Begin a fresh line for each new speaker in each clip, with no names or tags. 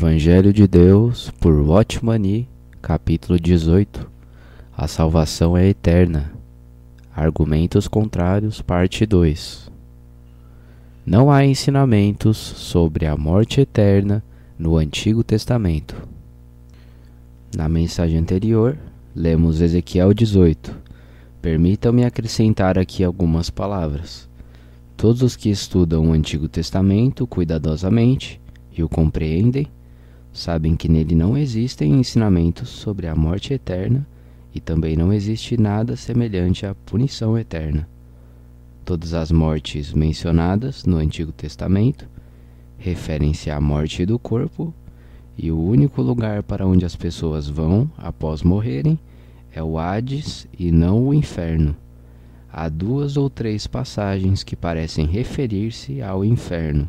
Evangelho de Deus por Watmani, capítulo 18. A salvação é eterna. Argumentos contrários, parte 2. Não há ensinamentos sobre a morte eterna no Antigo Testamento. Na mensagem anterior, lemos Ezequiel 18. Permitam-me acrescentar aqui algumas palavras. Todos os que estudam o Antigo Testamento cuidadosamente e o compreendem sabem que nele não existem ensinamentos sobre a morte eterna e também não existe nada semelhante à punição eterna. Todas as mortes mencionadas no Antigo Testamento referem-se à morte do corpo, e o único lugar para onde as pessoas vão após morrerem é o Hades e não o inferno. Há duas ou três passagens que parecem referir-se ao inferno.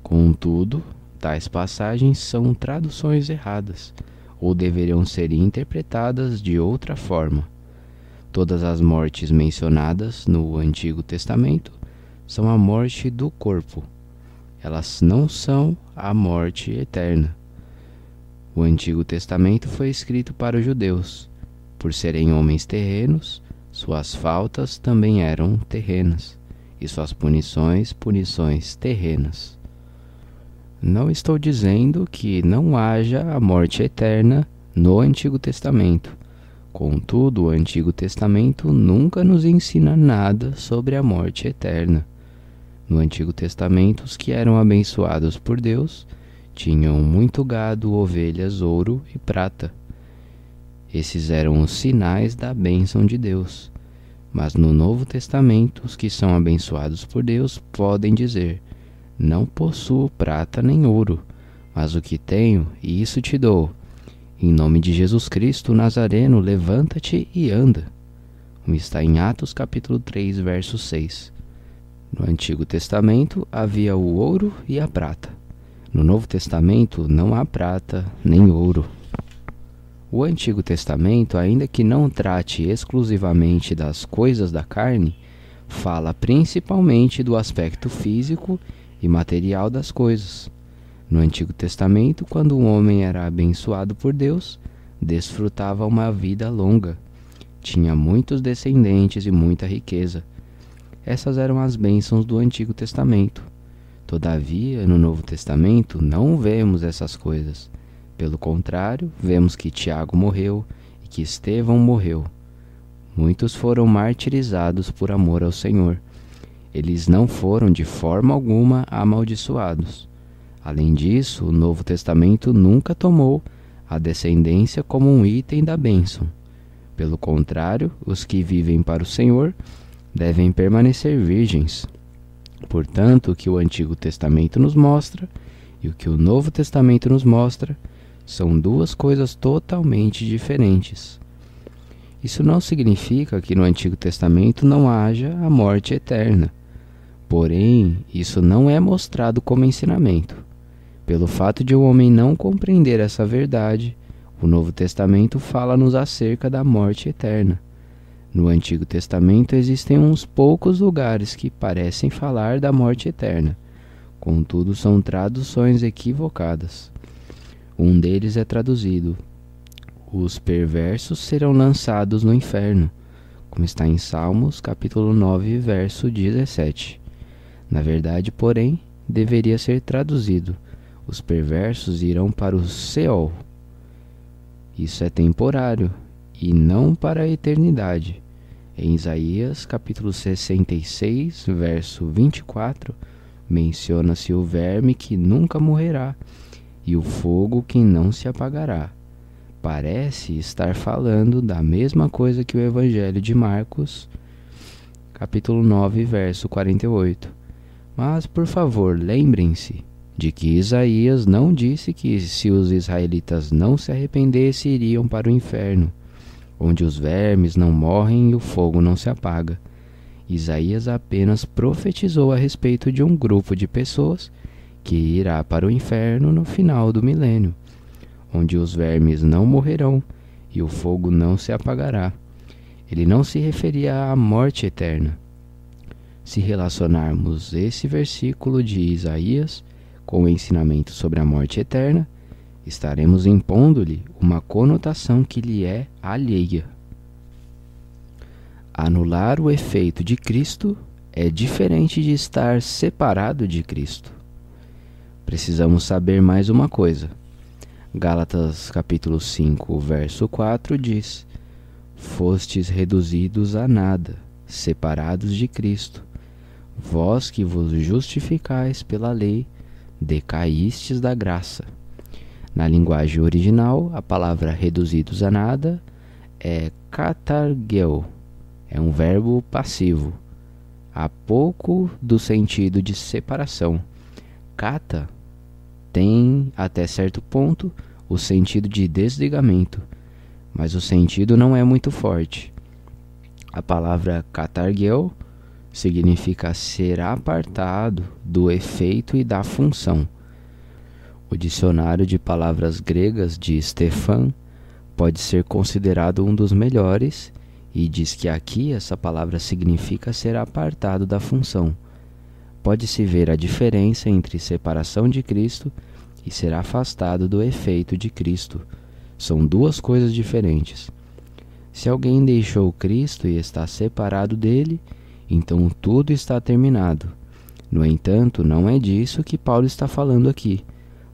Contudo, Tais passagens são traduções erradas, ou deveriam ser interpretadas de outra forma. Todas as mortes mencionadas no Antigo Testamento são a morte do corpo. Elas não são a morte eterna. O Antigo Testamento foi escrito para os judeus. Por serem homens terrenos, suas faltas também eram terrenas, e suas punições, punições terrenas. Não estou dizendo que não haja a morte eterna no Antigo Testamento. Contudo, o Antigo Testamento nunca nos ensina nada sobre a morte eterna. No Antigo Testamento, os que eram abençoados por Deus tinham muito gado, ovelhas, ouro e prata. Esses eram os sinais da bênção de Deus. Mas no Novo Testamento, os que são abençoados por Deus podem dizer: não possuo prata nem ouro, mas o que tenho, isso te dou. Em nome de Jesus Cristo Nazareno, levanta-te e anda. Está em Atos capítulo 3, verso 6. No Antigo Testamento havia o ouro e a prata. No Novo Testamento não há prata nem ouro. O Antigo Testamento, ainda que não trate exclusivamente das coisas da carne, fala principalmente do aspecto físico e material das coisas. No Antigo Testamento, quando um homem era abençoado por Deus, desfrutava uma vida longa, tinha muitos descendentes e muita riqueza. Essas eram as bênçãos do Antigo Testamento. Todavia, no Novo Testamento, não vemos essas coisas. Pelo contrário, vemos que Tiago morreu e que Estevão morreu. Muitos foram martirizados por amor ao Senhor eles não foram de forma alguma amaldiçoados. Além disso, o Novo Testamento nunca tomou a descendência como um item da bênção. Pelo contrário, os que vivem para o Senhor devem permanecer virgens. Portanto, o que o Antigo Testamento nos mostra e o que o Novo Testamento nos mostra são duas coisas totalmente diferentes. Isso não significa que no Antigo Testamento não haja a morte eterna. Porém, isso não é mostrado como ensinamento. Pelo fato de o um homem não compreender essa verdade, o Novo Testamento fala-nos acerca da morte eterna. No Antigo Testamento existem uns poucos lugares que parecem falar da morte eterna, contudo, são traduções equivocadas. Um deles é traduzido: Os perversos serão lançados no inferno, como está em Salmos, capítulo 9, verso 17. Na verdade, porém, deveria ser traduzido: os perversos irão para o Seol. Isso é temporário e não para a eternidade. Em Isaías, capítulo 66, verso 24, menciona-se o verme que nunca morrerá e o fogo que não se apagará. Parece estar falando da mesma coisa que o Evangelho de Marcos, capítulo 9, verso 48 mas, por favor, lembrem-se de que Isaías não disse que se os israelitas não se arrependessem, iriam para o inferno, onde os vermes não morrem e o fogo não se apaga. Isaías apenas profetizou a respeito de um grupo de pessoas que irá para o inferno no final do milênio, onde os vermes não morrerão e o fogo não se apagará. Ele não se referia à morte eterna, se relacionarmos esse versículo de Isaías com o ensinamento sobre a morte eterna, estaremos impondo-lhe uma conotação que lhe é alheia. Anular o efeito de Cristo é diferente de estar separado de Cristo. Precisamos saber mais uma coisa. Gálatas capítulo 5, verso 4 diz: Fostes reduzidos a nada, separados de Cristo, Vós que vos justificais pela lei, decaístes da graça. Na linguagem original, a palavra reduzidos a nada é catargel, é um verbo passivo, há pouco do sentido de separação. Cata tem, até certo ponto, o sentido de desligamento, mas o sentido não é muito forte. A palavra catarguel significa ser apartado do efeito e da função. O dicionário de palavras gregas de Stefan pode ser considerado um dos melhores e diz que aqui essa palavra significa ser apartado da função. Pode-se ver a diferença entre separação de Cristo e ser afastado do efeito de Cristo. São duas coisas diferentes. Se alguém deixou Cristo e está separado dele, então tudo está terminado. No entanto, não é disso que Paulo está falando aqui.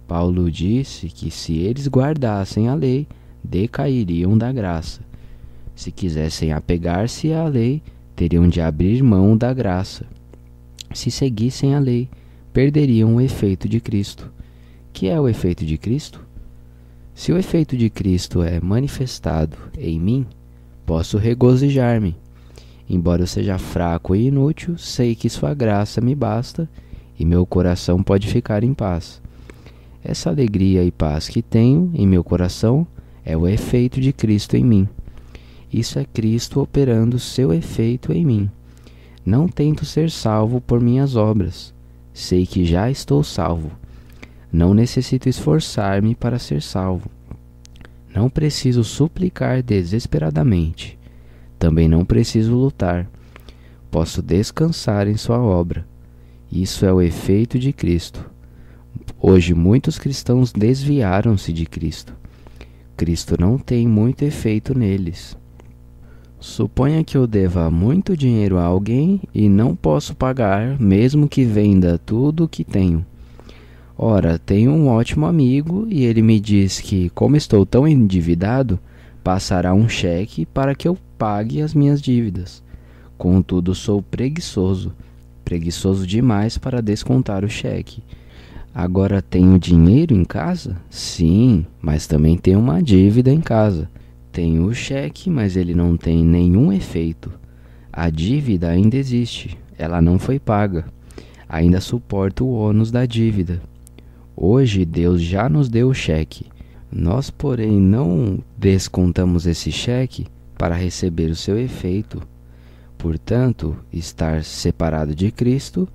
Paulo disse que se eles guardassem a lei, decairiam da graça. Se quisessem apegar-se à lei, teriam de abrir mão da graça. Se seguissem a lei, perderiam o efeito de Cristo. Que é o efeito de Cristo? Se o efeito de Cristo é manifestado em mim, posso regozijar-me Embora eu seja fraco e inútil, sei que sua graça me basta e meu coração pode ficar em paz. Essa alegria e paz que tenho em meu coração é o efeito de Cristo em mim. Isso é Cristo operando seu efeito em mim. Não tento ser salvo por minhas obras. Sei que já estou salvo. Não necessito esforçar-me para ser salvo. Não preciso suplicar desesperadamente. Também não preciso lutar. Posso descansar em Sua obra. Isso é o efeito de Cristo. Hoje muitos cristãos desviaram-se de Cristo. Cristo não tem muito efeito neles. Suponha que eu deva muito dinheiro a alguém e não posso pagar, mesmo que venda tudo o que tenho. Ora, tenho um ótimo amigo e ele me diz que, como estou tão endividado, passará um cheque para que eu pague as minhas dívidas. Contudo, sou preguiçoso, preguiçoso demais para descontar o cheque. Agora tenho dinheiro em casa? Sim, mas também tenho uma dívida em casa. Tenho o cheque, mas ele não tem nenhum efeito. A dívida ainda existe, ela não foi paga. Ainda suporto o ônus da dívida. Hoje Deus já nos deu o cheque. Nós, porém, não descontamos esse cheque para receber o seu efeito. Portanto, estar separado de Cristo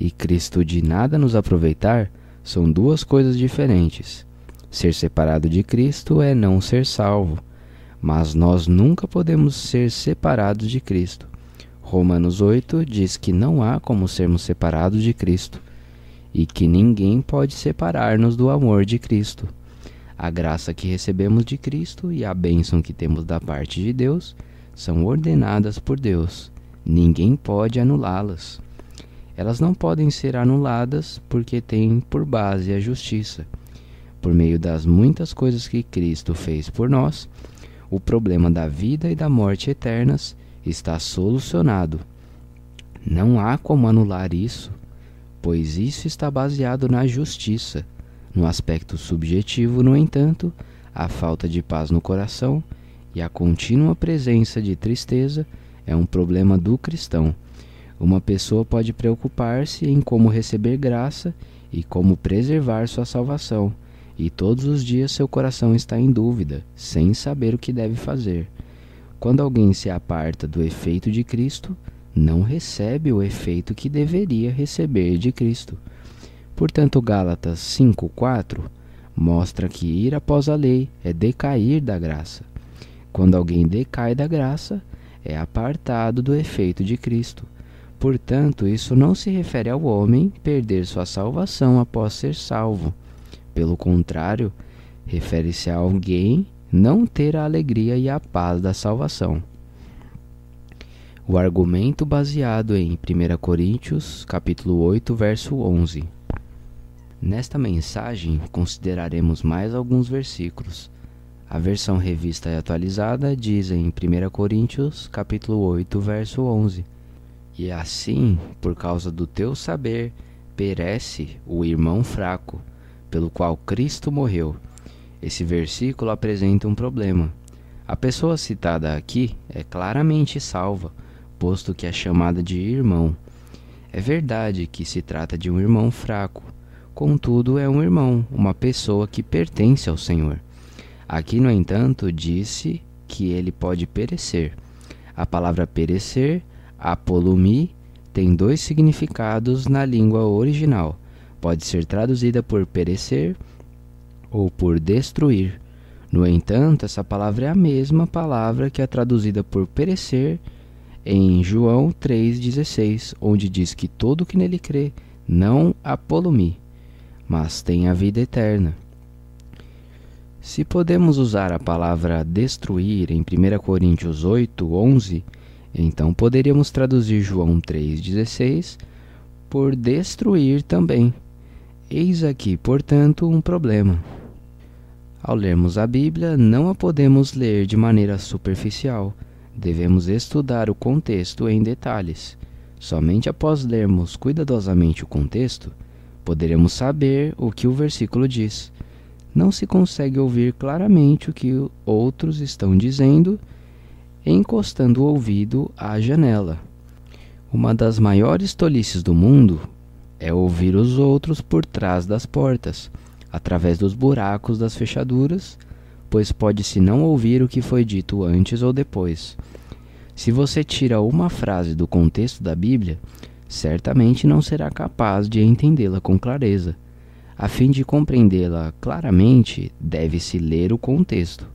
e Cristo de nada nos aproveitar são duas coisas diferentes. Ser separado de Cristo é não ser salvo, mas nós nunca podemos ser separados de Cristo. Romanos 8 diz que não há como sermos separados de Cristo e que ninguém pode separar-nos do amor de Cristo. A graça que recebemos de Cristo e a bênção que temos da parte de Deus são ordenadas por Deus. Ninguém pode anulá-las. Elas não podem ser anuladas porque têm por base a justiça. Por meio das muitas coisas que Cristo fez por nós, o problema da vida e da morte eternas está solucionado. Não há como anular isso, pois isso está baseado na justiça no aspecto subjetivo, no entanto, a falta de paz no coração e a contínua presença de tristeza é um problema do cristão. Uma pessoa pode preocupar-se em como receber graça e como preservar sua salvação, e todos os dias seu coração está em dúvida, sem saber o que deve fazer. Quando alguém se aparta do efeito de Cristo, não recebe o efeito que deveria receber de Cristo. Portanto, Gálatas 5:4 mostra que ir após a lei é decair da graça. Quando alguém decai da graça, é apartado do efeito de Cristo. Portanto, isso não se refere ao homem perder sua salvação após ser salvo. Pelo contrário, refere-se a alguém não ter a alegria e a paz da salvação. O argumento baseado em 1 Coríntios, capítulo 8, verso 11. Nesta mensagem consideraremos mais alguns versículos. A versão revista e atualizada diz em 1 Coríntios, capítulo 8, verso 11: E assim, por causa do teu saber, perece o irmão fraco, pelo qual Cristo morreu. Esse versículo apresenta um problema. A pessoa citada aqui é claramente salva, posto que é chamada de irmão. É verdade que se trata de um irmão fraco, Contudo, é um irmão, uma pessoa que pertence ao Senhor. Aqui, no entanto, disse que ele pode perecer. A palavra perecer, apolumi, tem dois significados na língua original. Pode ser traduzida por perecer ou por destruir. No entanto, essa palavra é a mesma palavra que é traduzida por perecer em João 3,16, onde diz que todo que nele crê não apolumi, mas tem a vida eterna. Se podemos usar a palavra destruir em 1 Coríntios 8, 11, então poderíamos traduzir João 3,16 por destruir também. Eis aqui, portanto, um problema. Ao lermos a Bíblia, não a podemos ler de maneira superficial. Devemos estudar o contexto em detalhes. Somente após lermos cuidadosamente o contexto, poderemos saber o que o versículo diz. Não se consegue ouvir claramente o que outros estão dizendo, encostando o ouvido à janela. Uma das maiores tolices do mundo é ouvir os outros por trás das portas, através dos buracos das fechaduras, pois pode-se não ouvir o que foi dito antes ou depois. Se você tira uma frase do contexto da Bíblia, certamente não será capaz de entendê-la com clareza. A fim de compreendê-la claramente, deve-se ler o contexto.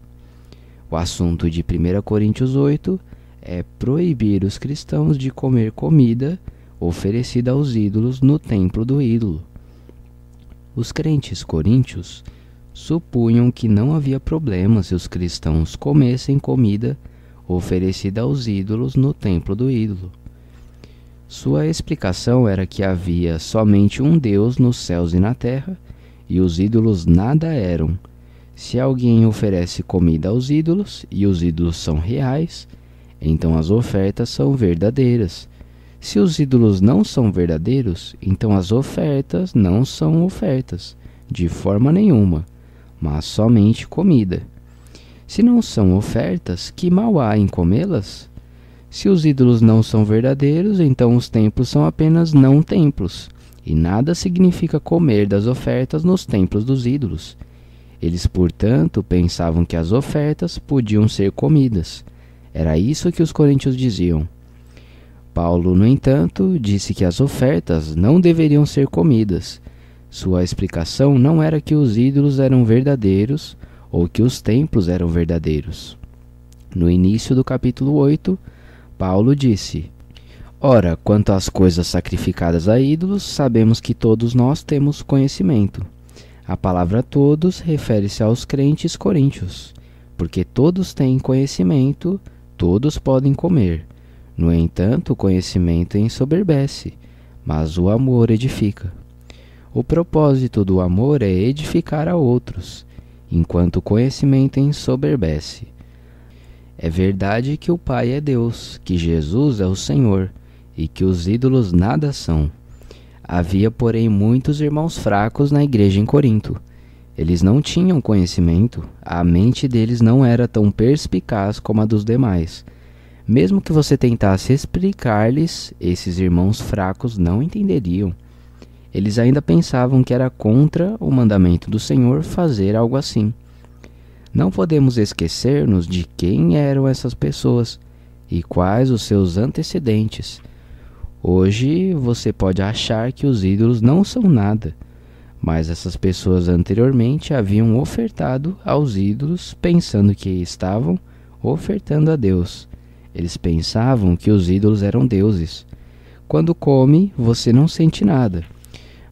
O assunto de 1 Coríntios 8 é proibir os cristãos de comer comida oferecida aos ídolos no templo do ídolo. Os crentes coríntios supunham que não havia problema se os cristãos comessem comida oferecida aos ídolos no templo do ídolo. Sua explicação era que havia somente um Deus nos céus e na terra, e os ídolos nada eram. Se alguém oferece comida aos ídolos e os ídolos são reais, então as ofertas são verdadeiras. Se os ídolos não são verdadeiros, então as ofertas não são ofertas, de forma nenhuma, mas somente comida. Se não são ofertas, que mal há em comê-las? Se os ídolos não são verdadeiros, então os templos são apenas não templos, e nada significa comer das ofertas nos templos dos ídolos. Eles, portanto, pensavam que as ofertas podiam ser comidas. Era isso que os coríntios diziam. Paulo, no entanto, disse que as ofertas não deveriam ser comidas. Sua explicação não era que os ídolos eram verdadeiros ou que os templos eram verdadeiros. No início do capítulo 8, Paulo disse: Ora, quanto às coisas sacrificadas a ídolos, sabemos que todos nós temos conhecimento. A palavra todos refere-se aos crentes coríntios, porque todos têm conhecimento, todos podem comer. No entanto, o conhecimento ensoberbece, mas o amor edifica. O propósito do amor é edificar a outros, enquanto o conhecimento ensoberbece. É verdade que o Pai é Deus, que Jesus é o Senhor e que os ídolos nada são. Havia, porém, muitos irmãos fracos na igreja em Corinto. Eles não tinham conhecimento, a mente deles não era tão perspicaz como a dos demais. Mesmo que você tentasse explicar-lhes, esses irmãos fracos não entenderiam. Eles ainda pensavam que era contra o mandamento do Senhor fazer algo assim. Não podemos esquecer-nos de quem eram essas pessoas e quais os seus antecedentes. Hoje você pode achar que os ídolos não são nada, mas essas pessoas anteriormente haviam ofertado aos ídolos pensando que estavam ofertando a Deus. Eles pensavam que os ídolos eram deuses. Quando come, você não sente nada.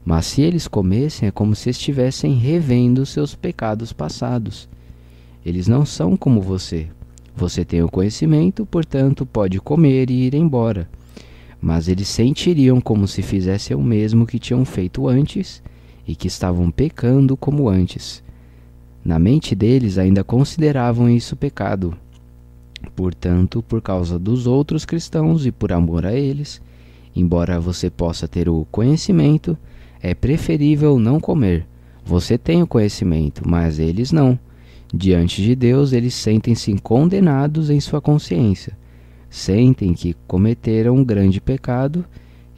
Mas se eles comessem, é como se estivessem revendo seus pecados passados. Eles não são como você. Você tem o conhecimento, portanto, pode comer e ir embora. Mas eles sentiriam como se fizessem o mesmo que tinham feito antes e que estavam pecando como antes. Na mente deles ainda consideravam isso pecado. Portanto, por causa dos outros cristãos e por amor a eles, embora você possa ter o conhecimento, é preferível não comer. Você tem o conhecimento, mas eles não. Diante de Deus, eles sentem-se condenados em sua consciência. Sentem que cometeram um grande pecado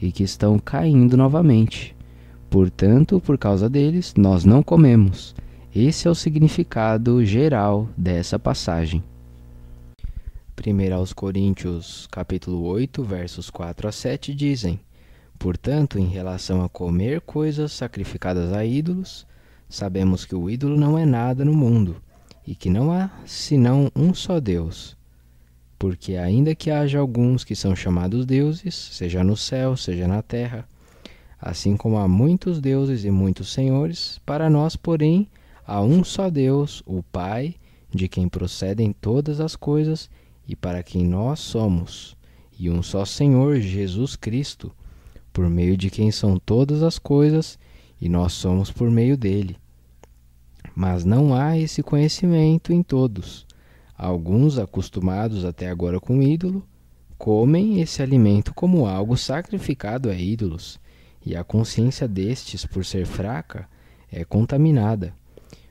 e que estão caindo novamente. Portanto, por causa deles, nós não comemos. Esse é o significado geral dessa passagem. 1 aos Coríntios, capítulo 8, versos 4 a 7 dizem: Portanto, em relação a comer coisas sacrificadas a ídolos, sabemos que o ídolo não é nada no mundo, e que não há senão um só Deus. Porque, ainda que haja alguns que são chamados deuses, seja no céu, seja na terra, assim como há muitos deuses e muitos senhores, para nós, porém, há um só Deus, o Pai, de quem procedem todas as coisas e para quem nós somos, e um só Senhor, Jesus Cristo, por meio de quem são todas as coisas e nós somos por meio dele mas não há esse conhecimento em todos. Alguns, acostumados até agora com ídolo, comem esse alimento como algo sacrificado a ídolos, e a consciência destes, por ser fraca, é contaminada.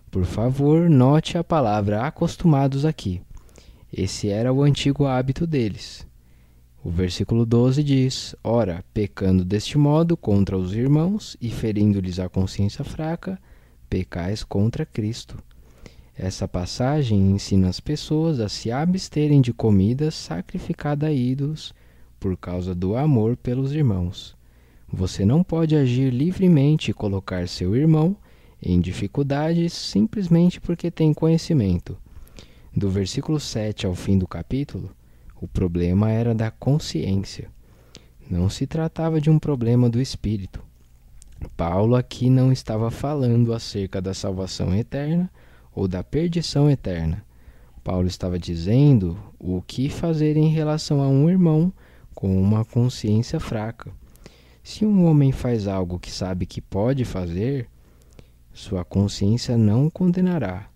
Por favor, note a palavra acostumados aqui. Esse era o antigo hábito deles. O versículo 12 diz: Ora, pecando deste modo contra os irmãos e ferindo-lhes a consciência fraca, pecais contra Cristo. Essa passagem ensina as pessoas a se absterem de comida sacrificada a ídolos por causa do amor pelos irmãos. Você não pode agir livremente e colocar seu irmão em dificuldade simplesmente porque tem conhecimento. Do versículo 7 ao fim do capítulo, o problema era da consciência. Não se tratava de um problema do espírito. Paulo aqui não estava falando acerca da salvação eterna ou da perdição eterna. Paulo estava dizendo o que fazer em relação a um irmão com uma consciência fraca. Se um homem faz algo que sabe que pode fazer, sua consciência não o condenará.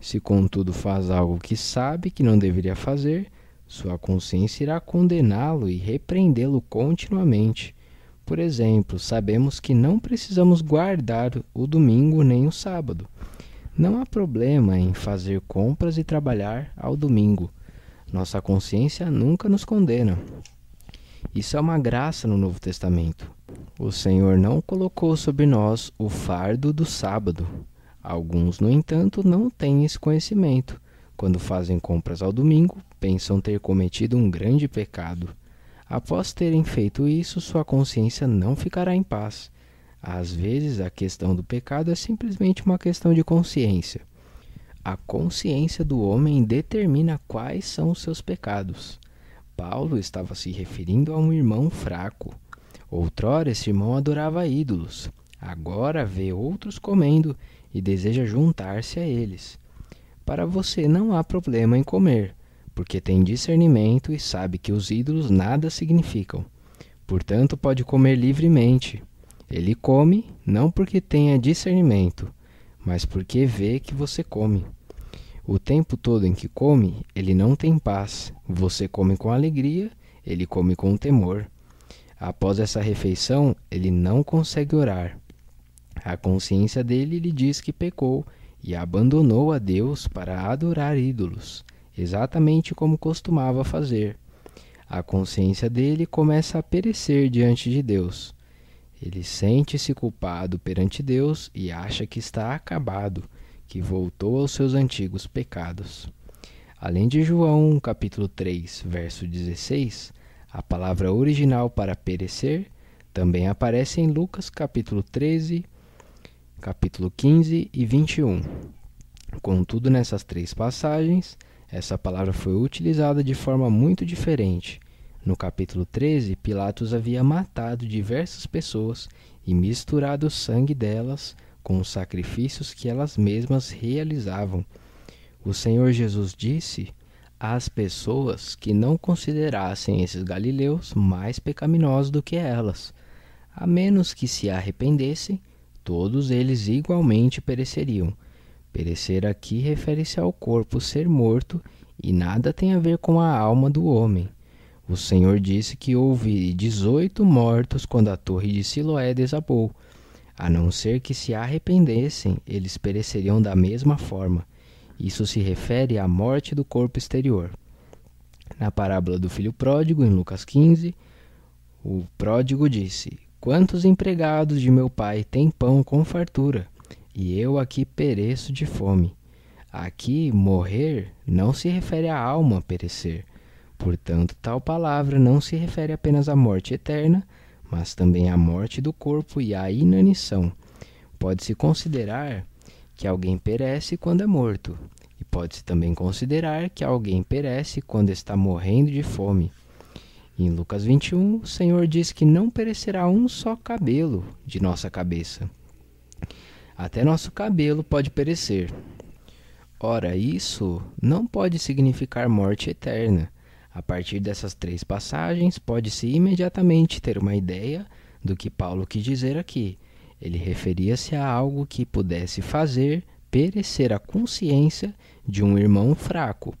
Se, contudo, faz algo que sabe que não deveria fazer, sua consciência irá condená-lo e repreendê-lo continuamente. Por exemplo, sabemos que não precisamos guardar o domingo nem o sábado. Não há problema em fazer compras e trabalhar ao domingo. Nossa consciência nunca nos condena. Isso é uma graça no Novo Testamento. O Senhor não colocou sobre nós o fardo do sábado. Alguns, no entanto, não têm esse conhecimento. Quando fazem compras ao domingo, pensam ter cometido um grande pecado. Após terem feito isso, sua consciência não ficará em paz. Às vezes, a questão do pecado é simplesmente uma questão de consciência. A consciência do homem determina quais são os seus pecados. Paulo estava se referindo a um irmão fraco. Outrora, esse irmão adorava ídolos. Agora vê outros comendo e deseja juntar-se a eles. Para você não há problema em comer, porque tem discernimento e sabe que os ídolos nada significam. Portanto, pode comer livremente. Ele come não porque tenha discernimento, mas porque vê que você come. O tempo todo em que come, ele não tem paz. Você come com alegria, ele come com temor. Após essa refeição, ele não consegue orar. A consciência dele lhe diz que pecou e abandonou a Deus para adorar ídolos exatamente como costumava fazer. A consciência dele começa a perecer diante de Deus. Ele sente-se culpado perante Deus e acha que está acabado, que voltou aos seus antigos pecados. Além de João, capítulo 3, verso 16, a palavra original para perecer também aparece em Lucas, capítulo 13, capítulo 15 e 21. Contudo, nessas três passagens, essa palavra foi utilizada de forma muito diferente. No capítulo 13, Pilatos havia matado diversas pessoas e misturado o sangue delas com os sacrifícios que elas mesmas realizavam. O Senhor Jesus disse às pessoas que não considerassem esses galileus mais pecaminosos do que elas, a menos que se arrependessem, todos eles igualmente pereceriam. Perecer aqui refere-se ao corpo ser morto e nada tem a ver com a alma do homem. O Senhor disse que houve dezoito mortos quando a torre de Siloé desabou. A não ser que se arrependessem, eles pereceriam da mesma forma. Isso se refere à morte do corpo exterior. Na parábola do filho pródigo, em Lucas 15, o pródigo disse: Quantos empregados de meu pai têm pão com fartura? e eu aqui pereço de fome. Aqui, morrer não se refere à alma perecer. Portanto, tal palavra não se refere apenas à morte eterna, mas também à morte do corpo e à inanição. Pode-se considerar que alguém perece quando é morto, e pode-se também considerar que alguém perece quando está morrendo de fome. Em Lucas 21, o Senhor diz que não perecerá um só cabelo de nossa cabeça. Até nosso cabelo pode perecer. Ora, isso não pode significar morte eterna. A partir dessas três passagens, pode-se imediatamente ter uma ideia do que Paulo quis dizer aqui. Ele referia-se a algo que pudesse fazer perecer a consciência de um irmão fraco.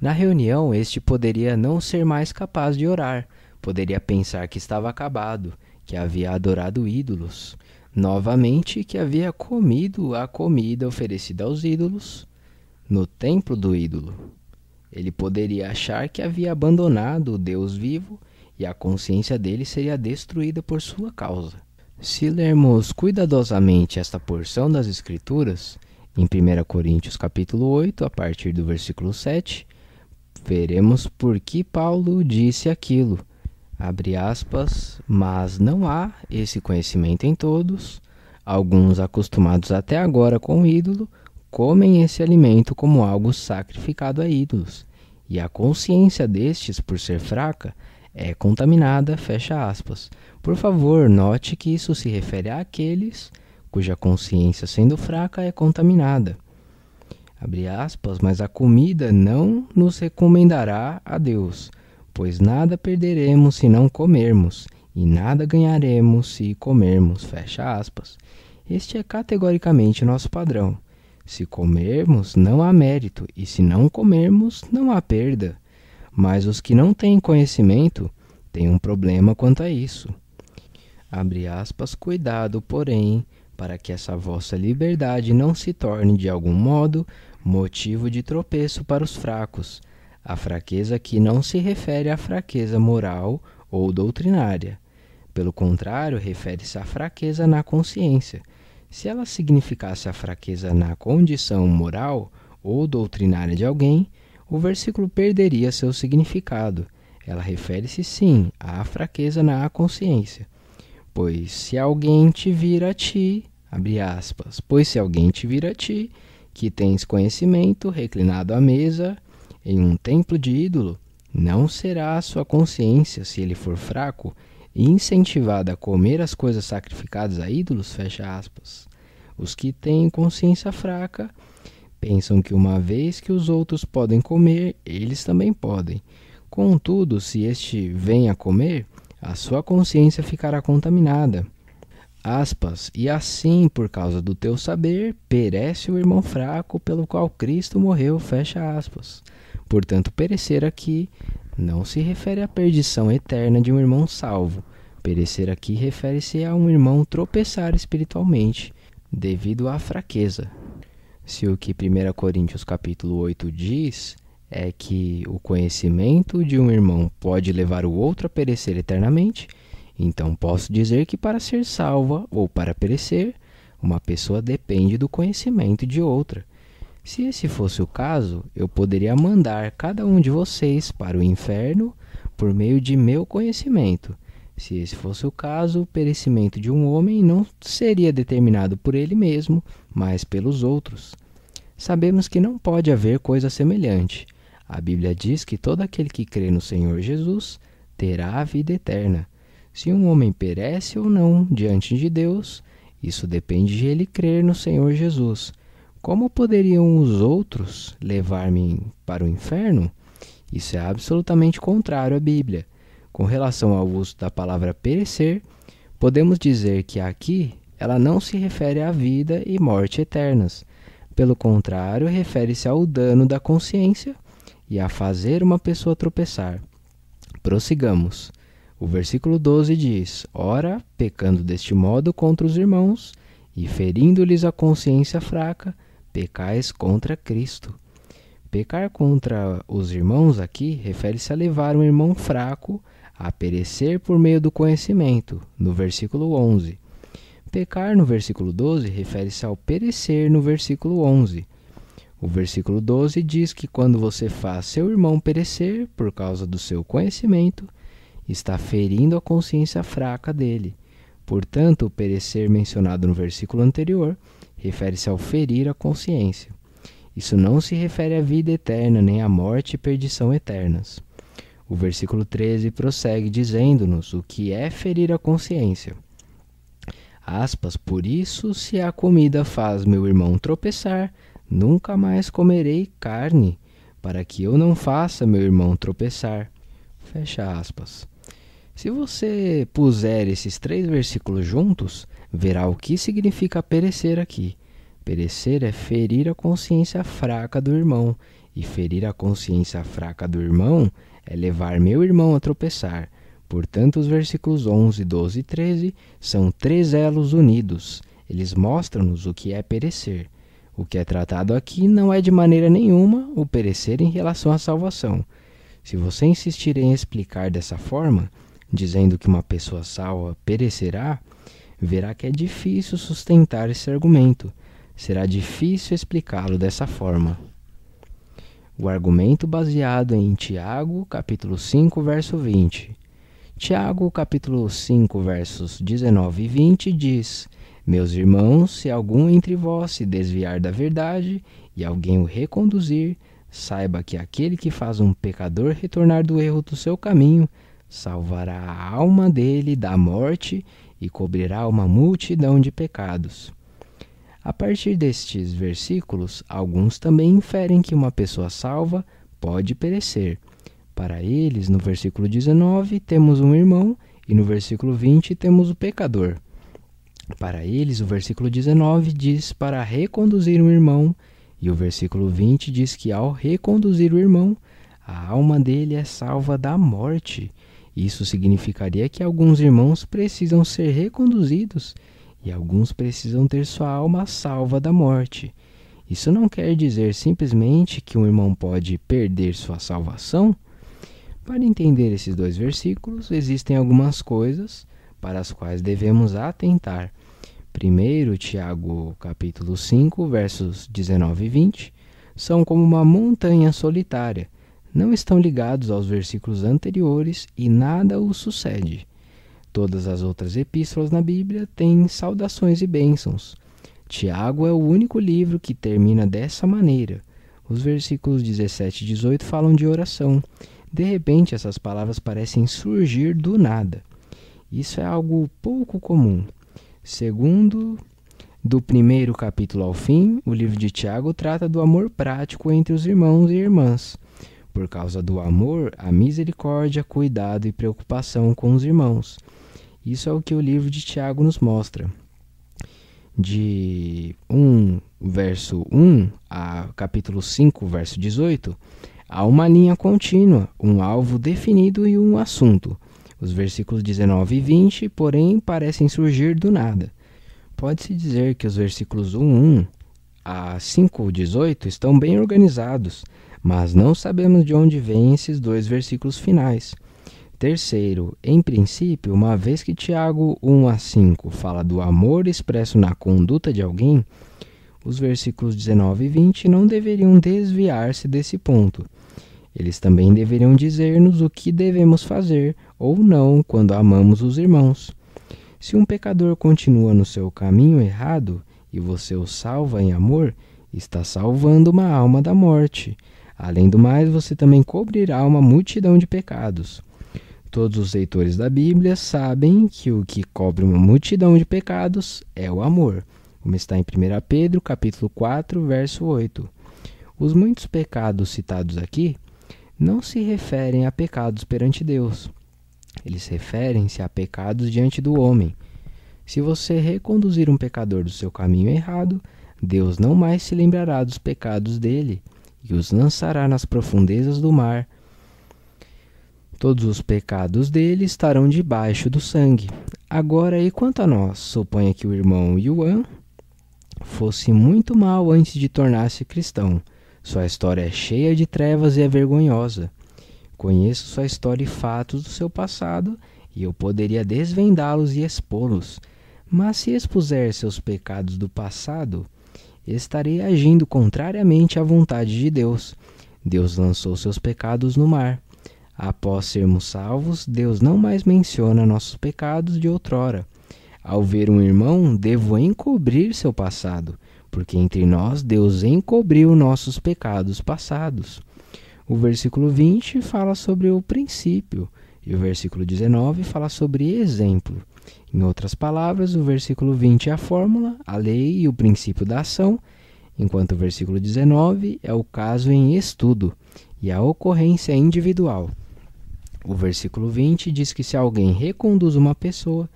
Na reunião, este poderia não ser mais capaz de orar, poderia pensar que estava acabado, que havia adorado ídolos, novamente que havia comido a comida oferecida aos ídolos no templo do ídolo. Ele poderia achar que havia abandonado o Deus vivo e a consciência dele seria destruída por sua causa. Se lermos cuidadosamente esta porção das Escrituras, em 1 Coríntios capítulo 8, a partir do versículo 7, veremos por que Paulo disse aquilo abre aspas, mas não há esse conhecimento em todos. Alguns acostumados até agora com o ídolo comem esse alimento como algo sacrificado a ídolos, e a consciência destes, por ser fraca, é contaminada, fecha aspas. Por favor, note que isso se refere àqueles cuja consciência sendo fraca é contaminada. Abre aspas, mas a comida não nos recomendará a Deus pois nada perderemos se não comermos, e nada ganharemos se comermos. Fecha aspas. Este é categoricamente nosso padrão. Se comermos, não há mérito, e se não comermos, não há perda. Mas os que não têm conhecimento têm um problema quanto a isso. Abre aspas, cuidado, porém, para que essa vossa liberdade não se torne de algum modo motivo de tropeço para os fracos a fraqueza que não se refere à fraqueza moral ou doutrinária. Pelo contrário, refere-se à fraqueza na consciência. Se ela significasse a fraqueza na condição moral ou doutrinária de alguém, o versículo perderia seu significado. Ela refere-se sim à fraqueza na consciência. Pois se alguém te vir a ti, abre aspas, pois se alguém te vir a ti, que tens conhecimento reclinado à mesa, em um templo de ídolo, não será a sua consciência, se ele for fraco, incentivada a comer as coisas sacrificadas a ídolos, fecha aspas. Os que têm consciência fraca pensam que uma vez que os outros podem comer, eles também podem. Contudo, se este vem a comer, a sua consciência ficará contaminada. Aspas, e assim, por causa do teu saber, perece o irmão fraco pelo qual Cristo morreu, fecha aspas. Portanto, perecer aqui não se refere à perdição eterna de um irmão salvo. Perecer aqui refere-se a um irmão tropeçar espiritualmente devido à fraqueza. Se o que 1 Coríntios capítulo 8 diz é que o conhecimento de um irmão pode levar o outro a perecer eternamente, então posso dizer que para ser salva ou para perecer, uma pessoa depende do conhecimento de outra. Se esse fosse o caso, eu poderia mandar cada um de vocês para o inferno por meio de meu conhecimento. Se esse fosse o caso, o perecimento de um homem não seria determinado por ele mesmo, mas pelos outros. Sabemos que não pode haver coisa semelhante. A Bíblia diz que todo aquele que crê no Senhor Jesus terá a vida eterna. Se um homem perece ou não diante de Deus, isso depende de ele crer no Senhor Jesus como poderiam os outros levar-me para o inferno? Isso é absolutamente contrário à Bíblia. Com relação ao uso da palavra perecer, podemos dizer que aqui ela não se refere à vida e morte eternas. Pelo contrário, refere-se ao dano da consciência e a fazer uma pessoa tropeçar. Prossigamos. O versículo 12 diz: Ora, pecando deste modo contra os irmãos e ferindo-lhes a consciência fraca, pecais contra Cristo. Pecar contra os irmãos aqui refere-se a levar um irmão fraco a perecer por meio do conhecimento, no versículo 11. Pecar no versículo 12 refere-se ao perecer no versículo 11. O versículo 12 diz que quando você faz seu irmão perecer por causa do seu conhecimento, está ferindo a consciência fraca dele. Portanto, o perecer mencionado no versículo anterior refere-se ao ferir a consciência. Isso não se refere à vida eterna, nem à morte e perdição eternas. O versículo 13 prossegue dizendo-nos o que é ferir a consciência. Aspas, por isso, se a comida faz meu irmão tropeçar, nunca mais comerei carne, para que eu não faça meu irmão tropeçar. Fecha aspas. Se você puser esses três versículos juntos, verá o que significa perecer aqui. Perecer é ferir a consciência fraca do irmão, e ferir a consciência fraca do irmão é levar meu irmão a tropeçar. Portanto, os versículos 11, 12 e 13 são três elos unidos. Eles mostram-nos o que é perecer. O que é tratado aqui não é de maneira nenhuma o perecer em relação à salvação. Se você insistir em explicar dessa forma, dizendo que uma pessoa salva perecerá, verá que é difícil sustentar esse argumento. Será difícil explicá-lo dessa forma. O argumento baseado em Tiago, capítulo 5, verso 20. Tiago, capítulo 5, versos 19 e 20 diz: Meus irmãos, se algum entre vós se desviar da verdade e alguém o reconduzir, saiba que aquele que faz um pecador retornar do erro do seu caminho, salvará a alma dele da morte e cobrirá uma multidão de pecados. A partir destes versículos, alguns também inferem que uma pessoa salva pode perecer. Para eles, no versículo 19, temos um irmão e no versículo 20 temos o pecador. Para eles, o versículo 19 diz para reconduzir um irmão, e o versículo 20 diz que ao reconduzir o irmão, a alma dele é salva da morte. Isso significaria que alguns irmãos precisam ser reconduzidos e alguns precisam ter sua alma salva da morte. Isso não quer dizer simplesmente que um irmão pode perder sua salvação. Para entender esses dois versículos, existem algumas coisas para as quais devemos atentar. Primeiro, Tiago capítulo 5, versos 19 e 20, são como uma montanha solitária não estão ligados aos versículos anteriores e nada os sucede. Todas as outras epístolas na Bíblia têm saudações e bênçãos. Tiago é o único livro que termina dessa maneira. Os versículos 17 e 18 falam de oração. De repente, essas palavras parecem surgir do nada. Isso é algo pouco comum. Segundo, do primeiro capítulo ao fim, o livro de Tiago trata do amor prático entre os irmãos e irmãs por causa do amor, a misericórdia, cuidado e preocupação com os irmãos. Isso é o que o livro de Tiago nos mostra. De 1, verso 1 a capítulo 5, verso 18, há uma linha contínua, um alvo definido e um assunto. Os versículos 19 e 20, porém, parecem surgir do nada. Pode-se dizer que os versículos 1, 1 a 5, 18 estão bem organizados mas não sabemos de onde vêm esses dois versículos finais. Terceiro, em princípio, uma vez que Tiago 1 a 5 fala do amor expresso na conduta de alguém, os versículos 19 e 20 não deveriam desviar-se desse ponto. Eles também deveriam dizer-nos o que devemos fazer ou não quando amamos os irmãos. Se um pecador continua no seu caminho errado e você o salva em amor, está salvando uma alma da morte Além do mais, você também cobrirá uma multidão de pecados. Todos os leitores da Bíblia sabem que o que cobre uma multidão de pecados é o amor, como está em 1 Pedro, capítulo 4, verso 8. Os muitos pecados citados aqui não se referem a pecados perante Deus. Eles referem-se a pecados diante do homem. Se você reconduzir um pecador do seu caminho errado, Deus não mais se lembrará dos pecados dele e os lançará nas profundezas do mar. Todos os pecados dele estarão debaixo do sangue. Agora, e quanto a nós? Suponha que o irmão Yuan fosse muito mal antes de tornar-se cristão. Sua história é cheia de trevas e é vergonhosa. Conheço sua história e fatos do seu passado, e eu poderia desvendá-los e expô-los. Mas se expuser seus pecados do passado, estarei agindo contrariamente à vontade de Deus. Deus lançou seus pecados no mar. Após sermos salvos, Deus não mais menciona nossos pecados de outrora. Ao ver um irmão, devo encobrir seu passado, porque entre nós Deus encobriu nossos pecados passados. O versículo 20 fala sobre o princípio e o versículo 19 fala sobre exemplo. Em outras palavras, o versículo 20 é a fórmula, a lei e o princípio da ação, enquanto o versículo 19 é o caso em estudo e a ocorrência individual. O versículo 20 diz que se alguém reconduz uma pessoa,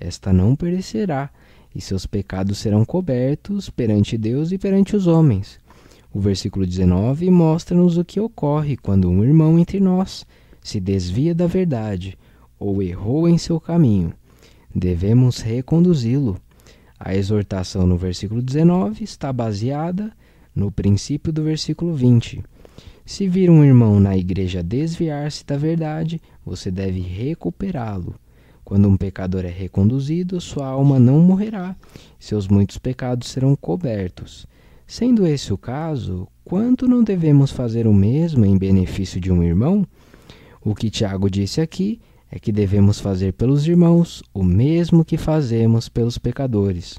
esta não perecerá, e seus pecados serão cobertos perante Deus e perante os homens. O versículo 19 mostra-nos o que ocorre quando um irmão entre nós se desvia da verdade ou errou em seu caminho devemos reconduzi-lo. A exortação no versículo 19 está baseada no princípio do versículo 20. Se vir um irmão na igreja desviar-se da verdade, você deve recuperá-lo. Quando um pecador é reconduzido, sua alma não morrerá, seus muitos pecados serão cobertos. Sendo esse o caso, quanto não devemos fazer o mesmo em benefício de um irmão? O que Tiago disse aqui é que devemos fazer pelos irmãos o mesmo que fazemos pelos pecadores.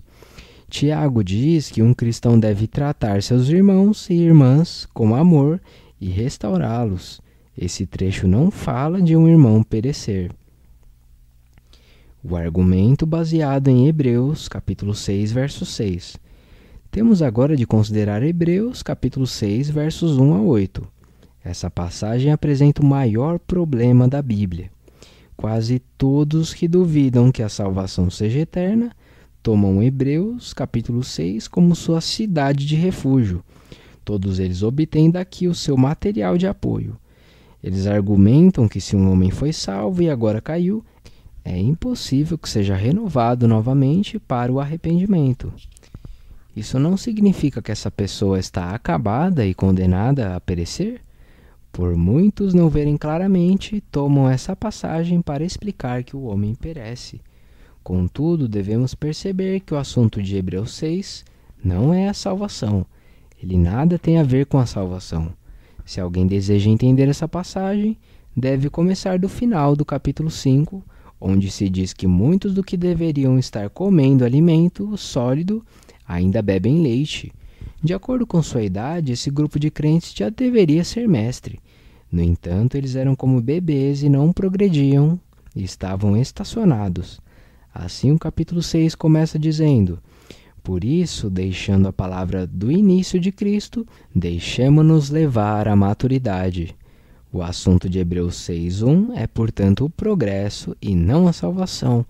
Tiago diz que um cristão deve tratar seus irmãos e irmãs com amor e restaurá-los. Esse trecho não fala de um irmão perecer. O argumento baseado em Hebreus, capítulo 6, verso 6. Temos agora de considerar Hebreus, capítulo 6, versos 1 a 8. Essa passagem apresenta o maior problema da Bíblia. Quase todos que duvidam que a salvação seja eterna tomam Hebreus, capítulo 6, como sua cidade de refúgio. Todos eles obtêm daqui o seu material de apoio. Eles argumentam que se um homem foi salvo e agora caiu, é impossível que seja renovado novamente para o arrependimento. Isso não significa que essa pessoa está acabada e condenada a perecer? Por muitos não verem claramente, tomam essa passagem para explicar que o homem perece. Contudo, devemos perceber que o assunto de Hebreus 6 não é a salvação. Ele nada tem a ver com a salvação. Se alguém deseja entender essa passagem, deve começar do final do capítulo 5, onde se diz que muitos do que deveriam estar comendo alimento sólido ainda bebem leite, de acordo com sua idade, esse grupo de crentes já deveria ser mestre. No entanto, eles eram como bebês e não progrediam e estavam estacionados. Assim, o capítulo 6 começa dizendo: Por isso, deixando a palavra do início de Cristo, deixemos nos levar à maturidade. O assunto de Hebreus 6:1 é, portanto, o progresso e não a salvação.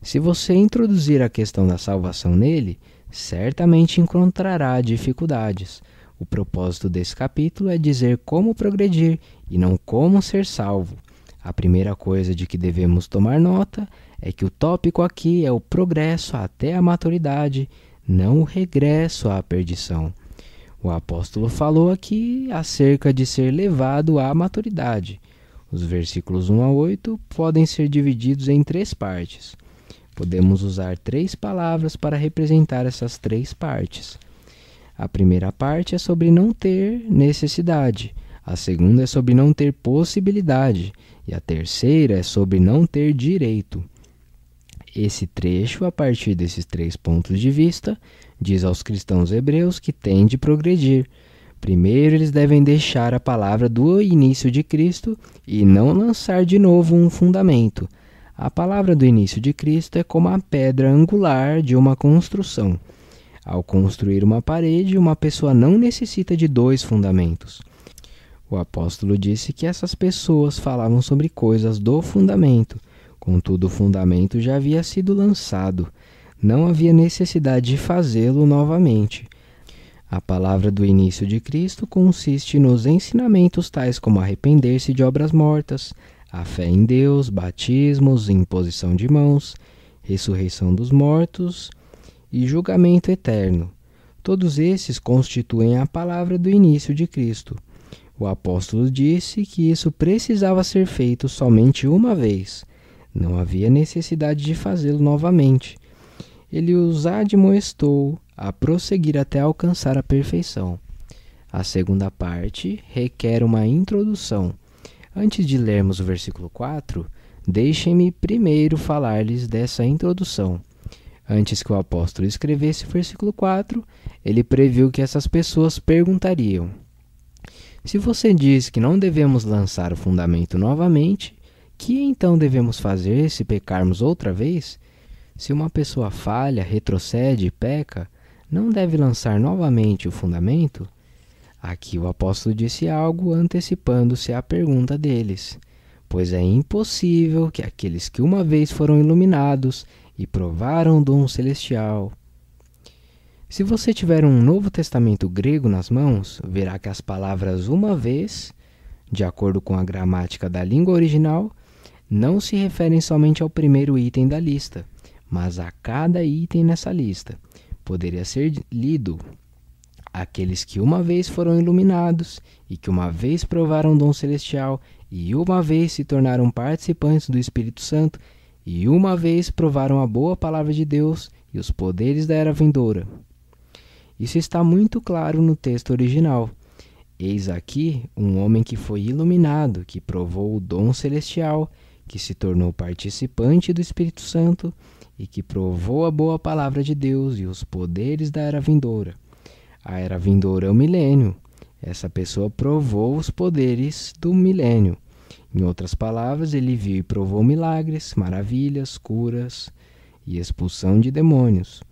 Se você introduzir a questão da salvação nele, certamente encontrará dificuldades. O propósito desse capítulo é dizer como progredir e não como ser salvo. A primeira coisa de que devemos tomar nota é que o tópico aqui é o progresso até a maturidade, não o regresso à perdição. O apóstolo falou aqui acerca de ser levado à maturidade. Os versículos 1 a 8 podem ser divididos em três partes. Podemos usar três palavras para representar essas três partes. A primeira parte é sobre não ter necessidade, a segunda é sobre não ter possibilidade e a terceira é sobre não ter direito. Esse trecho, a partir desses três pontos de vista, diz aos cristãos hebreus que têm de progredir. Primeiro, eles devem deixar a palavra do início de Cristo e não lançar de novo um fundamento a palavra do início de Cristo é como a pedra angular de uma construção. Ao construir uma parede, uma pessoa não necessita de dois fundamentos. O apóstolo disse que essas pessoas falavam sobre coisas do fundamento, contudo, o fundamento já havia sido lançado. Não havia necessidade de fazê-lo novamente. A palavra do início de Cristo consiste nos ensinamentos tais como arrepender-se de obras mortas, a fé em Deus, batismos, imposição de mãos, ressurreição dos mortos e julgamento eterno. Todos esses constituem a palavra do início de Cristo. O apóstolo disse que isso precisava ser feito somente uma vez. Não havia necessidade de fazê-lo novamente. Ele os admoestou a prosseguir até alcançar a perfeição. A segunda parte requer uma introdução Antes de lermos o versículo 4, deixem-me primeiro falar-lhes dessa introdução. Antes que o apóstolo escrevesse o versículo 4, ele previu que essas pessoas perguntariam: Se você diz que não devemos lançar o fundamento novamente, que então devemos fazer se pecarmos outra vez? Se uma pessoa falha, retrocede e peca, não deve lançar novamente o fundamento? Aqui o apóstolo disse algo antecipando-se à pergunta deles, pois é impossível que aqueles que uma vez foram iluminados e provaram o dom celestial. Se você tiver um Novo Testamento grego nas mãos, verá que as palavras uma vez, de acordo com a gramática da língua original, não se referem somente ao primeiro item da lista, mas a cada item nessa lista. Poderia ser lido aqueles que uma vez foram iluminados e que uma vez provaram o dom celestial e uma vez se tornaram participantes do Espírito Santo e uma vez provaram a boa palavra de Deus e os poderes da era vindoura. Isso está muito claro no texto original. Eis aqui um homem que foi iluminado, que provou o dom celestial, que se tornou participante do Espírito Santo e que provou a boa palavra de Deus e os poderes da era vindoura. A era vindoura é o milênio. Essa pessoa provou os poderes do milênio. Em outras palavras, ele viu e provou milagres, maravilhas, curas e expulsão de demônios.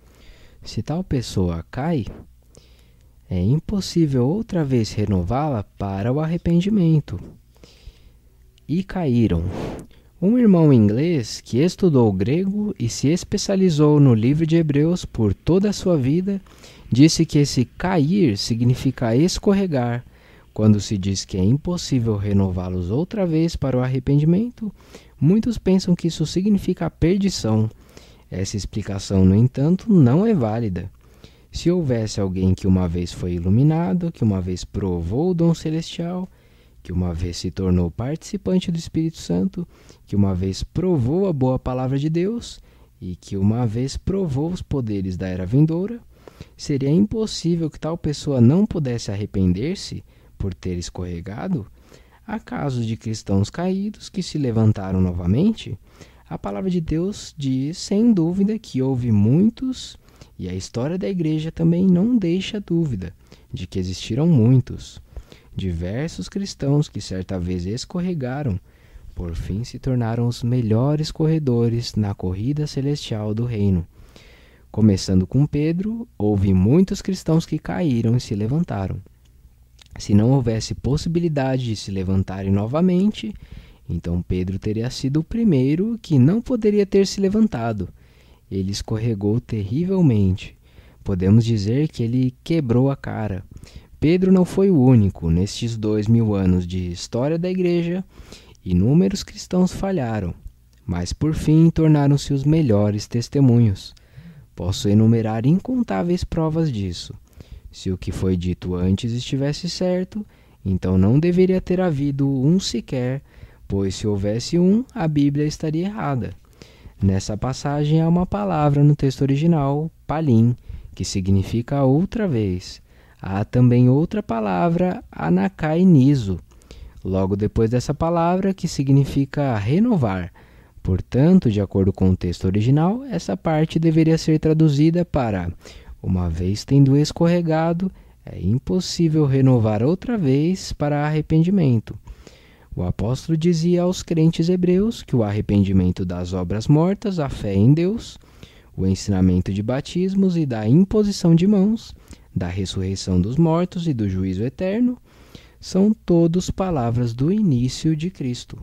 Se tal pessoa cai, é impossível outra vez renová-la para o arrependimento. E caíram. Um irmão inglês que estudou grego e se especializou no livro de Hebreus por toda a sua vida Disse que esse cair significa escorregar. Quando se diz que é impossível renová-los outra vez para o arrependimento, muitos pensam que isso significa a perdição. Essa explicação, no entanto, não é válida. Se houvesse alguém que uma vez foi iluminado, que uma vez provou o dom celestial, que uma vez se tornou participante do Espírito Santo, que uma vez provou a boa palavra de Deus e que uma vez provou os poderes da era vindoura, seria impossível que tal pessoa não pudesse arrepender-se por ter escorregado, há casos de cristãos caídos que se levantaram novamente. A palavra de Deus diz, sem dúvida, que houve muitos, e a história da igreja também não deixa dúvida de que existiram muitos. Diversos cristãos que certa vez escorregaram, por fim se tornaram os melhores corredores na corrida celestial do reino Começando com Pedro, houve muitos cristãos que caíram e se levantaram. Se não houvesse possibilidade de se levantarem novamente, então Pedro teria sido o primeiro que não poderia ter se levantado. Ele escorregou terrivelmente. Podemos dizer que ele quebrou a cara. Pedro não foi o único. Nestes dois mil anos de história da igreja, inúmeros cristãos falharam, mas por fim tornaram-se os melhores testemunhos. Posso enumerar incontáveis provas disso. Se o que foi dito antes estivesse certo, então não deveria ter havido um sequer, pois se houvesse um, a Bíblia estaria errada. Nessa passagem há uma palavra no texto original, palim, que significa outra vez. Há também outra palavra, anacainizo, logo depois dessa palavra, que significa renovar Portanto, de acordo com o texto original, essa parte deveria ser traduzida para: Uma vez tendo escorregado, é impossível renovar outra vez para arrependimento. O apóstolo dizia aos crentes hebreus que o arrependimento das obras mortas, a fé em Deus, o ensinamento de batismos e da imposição de mãos, da ressurreição dos mortos e do juízo eterno, são todos palavras do início de Cristo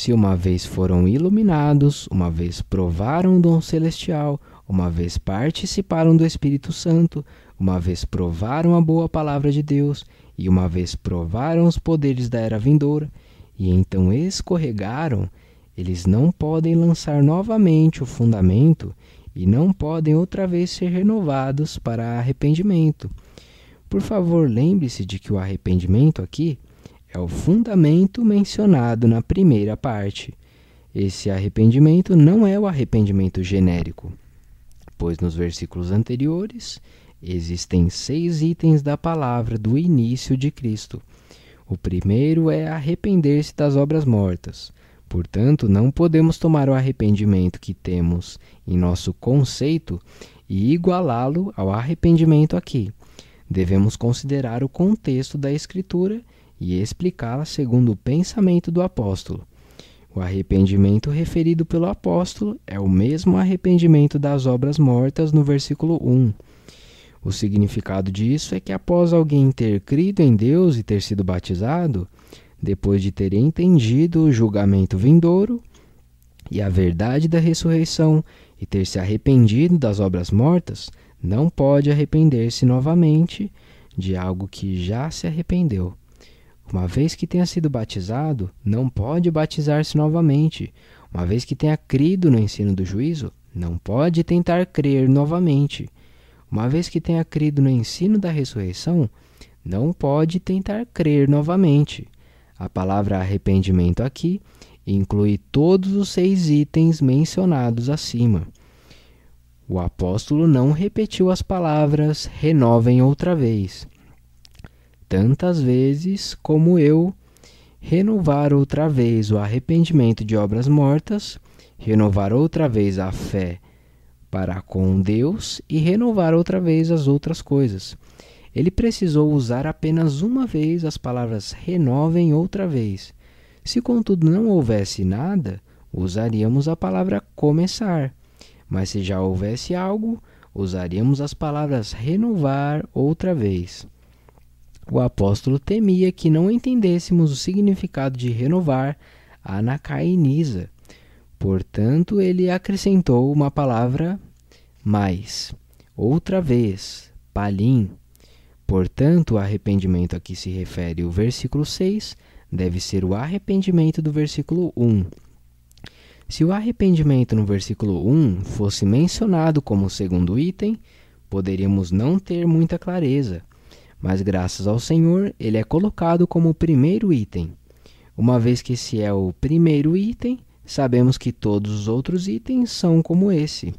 se uma vez foram iluminados, uma vez provaram o dom celestial, uma vez participaram do Espírito Santo, uma vez provaram a boa palavra de Deus, e uma vez provaram os poderes da era vindoura, e então escorregaram, eles não podem lançar novamente o fundamento e não podem outra vez ser renovados para arrependimento. Por favor, lembre-se de que o arrependimento aqui é o fundamento mencionado na primeira parte. Esse arrependimento não é o arrependimento genérico, pois nos versículos anteriores existem seis itens da palavra do início de Cristo. O primeiro é arrepender-se das obras mortas. Portanto, não podemos tomar o arrependimento que temos em nosso conceito e igualá-lo ao arrependimento aqui. Devemos considerar o contexto da Escritura e explicá-la segundo o pensamento do apóstolo. O arrependimento referido pelo apóstolo é o mesmo arrependimento das obras mortas no versículo 1. O significado disso é que após alguém ter crido em Deus e ter sido batizado, depois de ter entendido o julgamento vindouro e a verdade da ressurreição e ter se arrependido das obras mortas, não pode arrepender-se novamente de algo que já se arrependeu. Uma vez que tenha sido batizado, não pode batizar-se novamente. Uma vez que tenha crido no ensino do juízo, não pode tentar crer novamente. Uma vez que tenha crido no ensino da ressurreição, não pode tentar crer novamente. A palavra arrependimento aqui inclui todos os seis itens mencionados acima. O apóstolo não repetiu as palavras renovem outra vez tantas vezes como eu renovar outra vez o arrependimento de obras mortas, renovar outra vez a fé para com Deus e renovar outra vez as outras coisas. Ele precisou usar apenas uma vez as palavras renovem outra vez. Se contudo não houvesse nada, usaríamos a palavra começar. Mas se já houvesse algo, usaríamos as palavras renovar outra vez. O apóstolo temia que não entendêssemos o significado de renovar a anacainisa, Portanto, ele acrescentou uma palavra mais, outra vez, palim. Portanto, o arrependimento a que se refere o versículo 6 deve ser o arrependimento do versículo 1. Se o arrependimento no versículo 1 fosse mencionado como segundo item, poderíamos não ter muita clareza mas graças ao Senhor ele é colocado como o primeiro item. Uma vez que esse é o primeiro item, sabemos que todos os outros itens são como esse.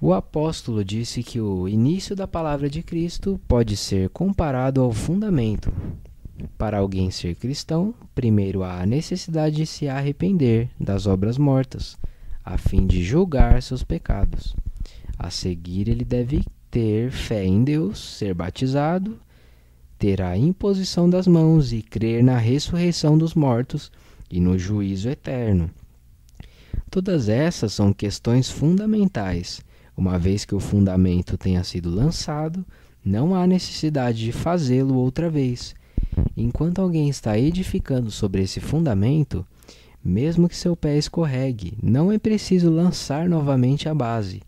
O apóstolo disse que o início da palavra de Cristo pode ser comparado ao fundamento. Para alguém ser cristão, primeiro há a necessidade de se arrepender das obras mortas, a fim de julgar seus pecados. A seguir, ele deve ter fé em Deus, ser batizado, ter a imposição das mãos e crer na ressurreição dos mortos e no juízo eterno. Todas essas são questões fundamentais. Uma vez que o fundamento tenha sido lançado, não há necessidade de fazê-lo outra vez. Enquanto alguém está edificando sobre esse fundamento, mesmo que seu pé escorregue, não é preciso lançar novamente a base.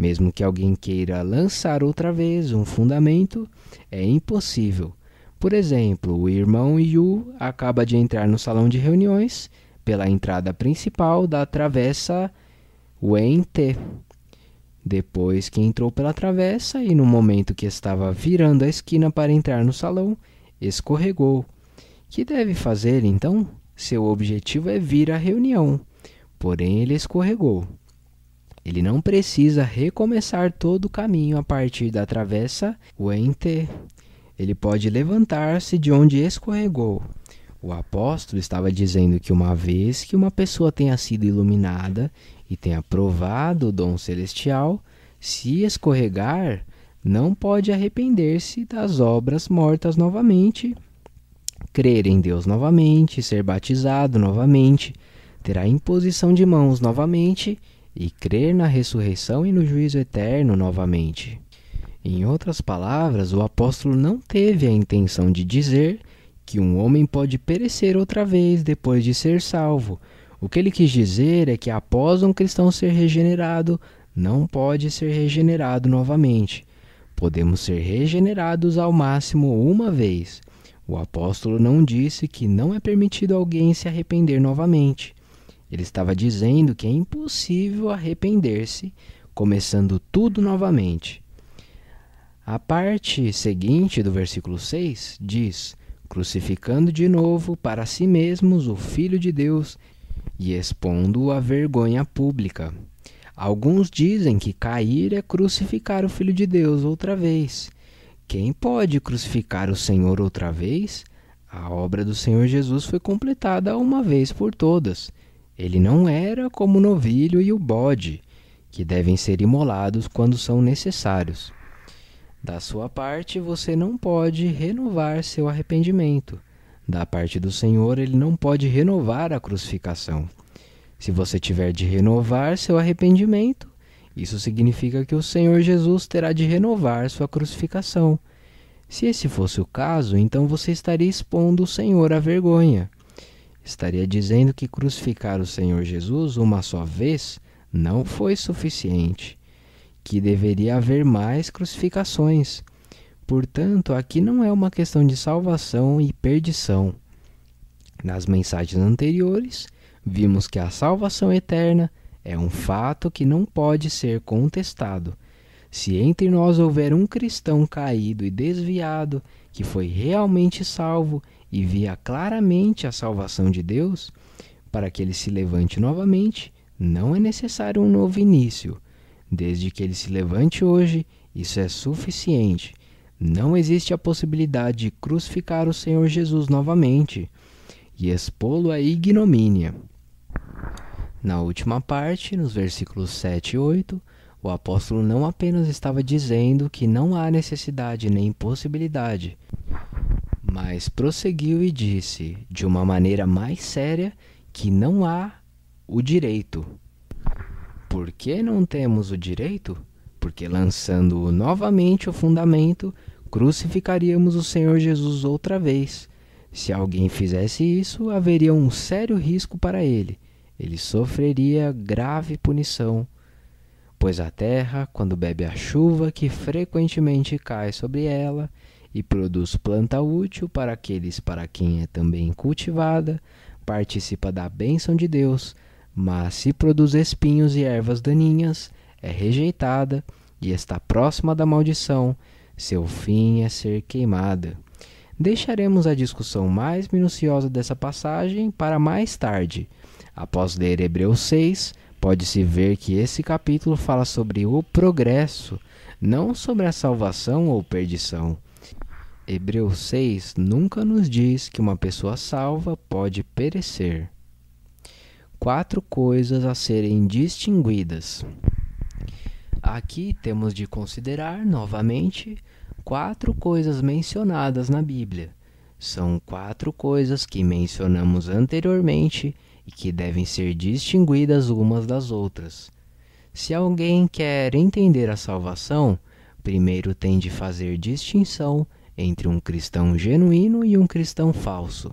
Mesmo que alguém queira lançar outra vez um fundamento, é impossível. Por exemplo, o irmão Yu acaba de entrar no salão de reuniões pela entrada principal da travessa wen Depois que entrou pela travessa e no momento que estava virando a esquina para entrar no salão, escorregou. Que deve fazer então? Seu objetivo é vir à reunião, porém ele escorregou. Ele não precisa recomeçar todo o caminho a partir da travessa Uente. Ele pode levantar-se de onde escorregou. O apóstolo estava dizendo que uma vez que uma pessoa tenha sido iluminada e tenha provado o dom celestial, se escorregar, não pode arrepender-se das obras mortas novamente, crer em Deus novamente, ser batizado novamente, terá imposição de mãos novamente e crer na ressurreição e no juízo eterno novamente. Em outras palavras, o apóstolo não teve a intenção de dizer que um homem pode perecer outra vez depois de ser salvo. O que ele quis dizer é que após um cristão ser regenerado, não pode ser regenerado novamente. Podemos ser regenerados ao máximo uma vez. O apóstolo não disse que não é permitido alguém se arrepender novamente. Ele estava dizendo que é impossível arrepender-se, começando tudo novamente. A parte seguinte do versículo 6 diz: crucificando de novo para si mesmos o Filho de Deus e expondo-o à vergonha pública. Alguns dizem que cair é crucificar o Filho de Deus outra vez. Quem pode crucificar o Senhor outra vez? A obra do Senhor Jesus foi completada uma vez por todas. Ele não era como o novilho e o bode, que devem ser imolados quando são necessários. Da sua parte, você não pode renovar seu arrependimento. Da parte do Senhor, ele não pode renovar a crucificação. Se você tiver de renovar seu arrependimento, isso significa que o Senhor Jesus terá de renovar sua crucificação. Se esse fosse o caso, então você estaria expondo o Senhor à vergonha estaria dizendo que crucificar o Senhor Jesus uma só vez não foi suficiente, que deveria haver mais crucificações. Portanto, aqui não é uma questão de salvação e perdição. Nas mensagens anteriores, vimos que a salvação eterna é um fato que não pode ser contestado. Se entre nós houver um cristão caído e desviado que foi realmente salvo e via claramente a salvação de Deus, para que ele se levante novamente, não é necessário um novo início. Desde que ele se levante hoje, isso é suficiente. Não existe a possibilidade de crucificar o Senhor Jesus novamente e expô-lo à ignomínia. Na última parte, nos versículos 7 e 8, o apóstolo não apenas estava dizendo que não há necessidade nem possibilidade, mas prosseguiu e disse, de uma maneira mais séria, que não há o direito. Por que não temos o direito? Porque lançando novamente o fundamento, crucificaríamos o Senhor Jesus outra vez. Se alguém fizesse isso, haveria um sério risco para ele. Ele sofreria grave punição pois a terra, quando bebe a chuva que frequentemente cai sobre ela e produz planta útil para aqueles para quem é também cultivada, participa da bênção de Deus, mas se produz espinhos e ervas daninhas, é rejeitada e está próxima da maldição, seu fim é ser queimada. Deixaremos a discussão mais minuciosa dessa passagem para mais tarde, após ler Hebreus 6 Pode-se ver que esse capítulo fala sobre o progresso, não sobre a salvação ou perdição. Hebreus 6 nunca nos diz que uma pessoa salva pode perecer. Quatro coisas a serem distinguidas. Aqui temos de considerar novamente quatro coisas mencionadas na Bíblia. São quatro coisas que mencionamos anteriormente e que devem ser distinguidas umas das outras. Se alguém quer entender a salvação, primeiro tem de fazer distinção entre um cristão genuíno e um cristão falso.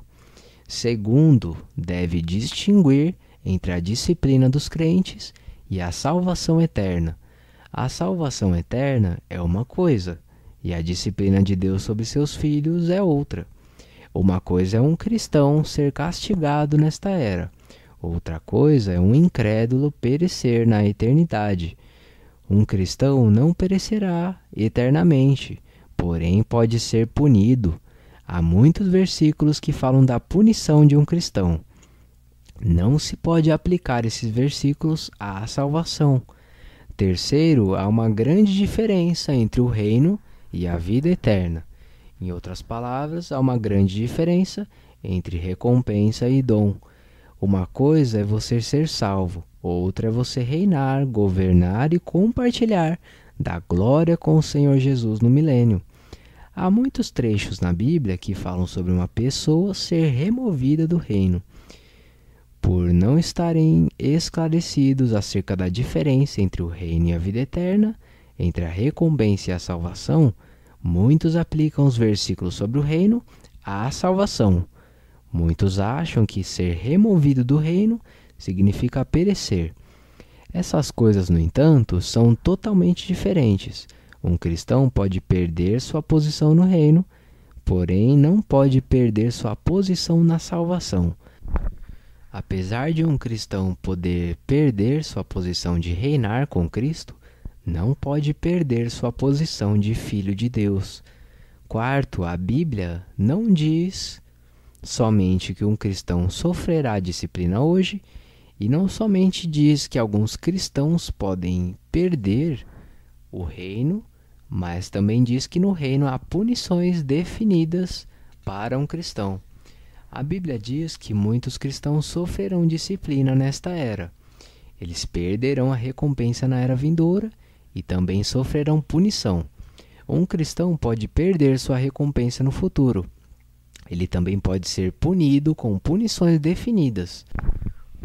Segundo, deve distinguir entre a disciplina dos crentes e a salvação eterna. A salvação eterna é uma coisa, e a disciplina de Deus sobre seus filhos é outra. Uma coisa é um cristão ser castigado nesta era, Outra coisa é um incrédulo perecer na eternidade. Um cristão não perecerá eternamente, porém pode ser punido. Há muitos versículos que falam da punição de um cristão. Não se pode aplicar esses versículos à salvação. Terceiro, há uma grande diferença entre o reino e a vida eterna. Em outras palavras, há uma grande diferença entre recompensa e dom. Uma coisa é você ser salvo, outra é você reinar, governar e compartilhar da glória com o Senhor Jesus no milênio. Há muitos trechos na Bíblia que falam sobre uma pessoa ser removida do reino por não estarem esclarecidos acerca da diferença entre o reino e a vida eterna, entre a recompensa e a salvação, muitos aplicam os versículos sobre o reino à salvação, Muitos acham que ser removido do reino significa perecer. Essas coisas, no entanto, são totalmente diferentes. Um cristão pode perder sua posição no reino, porém não pode perder sua posição na salvação. Apesar de um cristão poder perder sua posição de reinar com Cristo, não pode perder sua posição de filho de Deus. Quarto, a Bíblia não diz somente que um cristão sofrerá disciplina hoje, e não somente diz que alguns cristãos podem perder o reino, mas também diz que no reino há punições definidas para um cristão. A Bíblia diz que muitos cristãos sofrerão disciplina nesta era. Eles perderão a recompensa na era vindoura e também sofrerão punição. Um cristão pode perder sua recompensa no futuro ele também pode ser punido com punições definidas,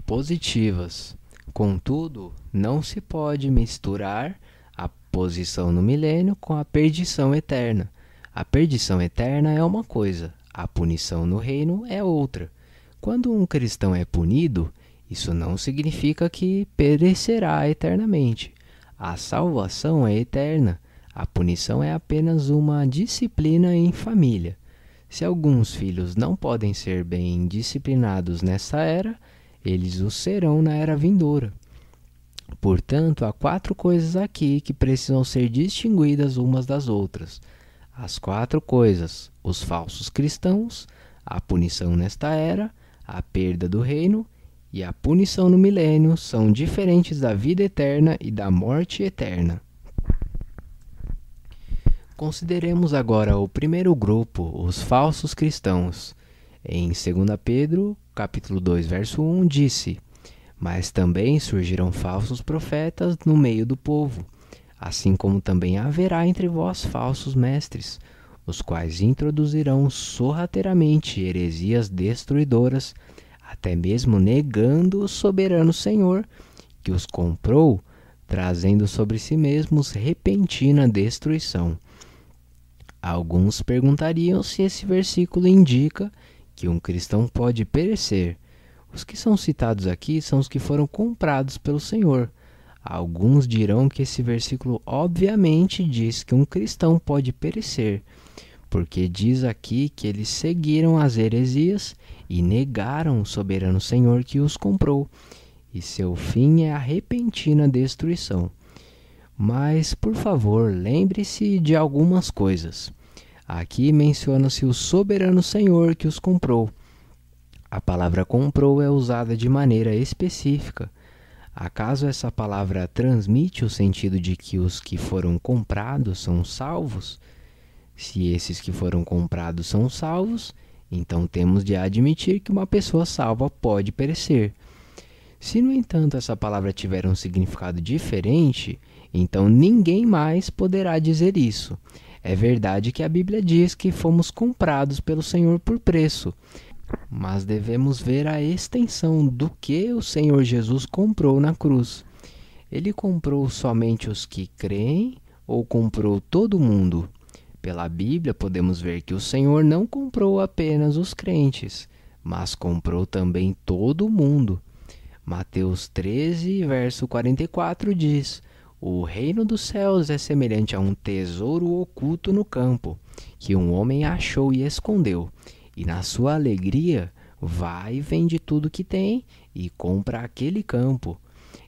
positivas. Contudo, não se pode misturar a posição no milênio com a perdição eterna. A perdição eterna é uma coisa, a punição no reino é outra. Quando um cristão é punido, isso não significa que perecerá eternamente. A salvação é eterna. A punição é apenas uma disciplina em família. Se alguns filhos não podem ser bem disciplinados nesta era, eles o serão na era vindoura. Portanto, há quatro coisas aqui que precisam ser distinguidas umas das outras. As quatro coisas: os falsos cristãos, a punição nesta era, a perda do reino e a punição no milênio são diferentes da vida eterna e da morte eterna. Consideremos agora o primeiro grupo, os falsos cristãos. Em 2 Pedro, capítulo 2, verso 1, disse: Mas também surgirão falsos profetas no meio do povo, assim como também haverá entre vós falsos mestres, os quais introduzirão sorrateiramente heresias destruidoras, até mesmo negando o soberano Senhor que os comprou, trazendo sobre si mesmos repentina destruição. Alguns perguntariam se esse versículo indica que um cristão pode perecer. Os que são citados aqui são os que foram comprados pelo Senhor. Alguns dirão que esse versículo obviamente diz que um cristão pode perecer, porque diz aqui que eles seguiram as heresias e negaram o soberano Senhor que os comprou, e seu fim é a repentina destruição. Mas, por favor, lembre-se de algumas coisas. Aqui menciona-se o soberano Senhor que os comprou. A palavra comprou é usada de maneira específica. Acaso essa palavra transmite o sentido de que os que foram comprados são salvos? Se esses que foram comprados são salvos, então temos de admitir que uma pessoa salva pode perecer. Se, no entanto, essa palavra tiver um significado diferente, então ninguém mais poderá dizer isso. É verdade que a Bíblia diz que fomos comprados pelo Senhor por preço, mas devemos ver a extensão do que o Senhor Jesus comprou na cruz. Ele comprou somente os que creem ou comprou todo mundo? Pela Bíblia, podemos ver que o Senhor não comprou apenas os crentes, mas comprou também todo mundo. Mateus 13, verso 44 diz: o reino dos céus é semelhante a um tesouro oculto no campo, que um homem achou e escondeu, e na sua alegria vai e vende tudo que tem e compra aquele campo.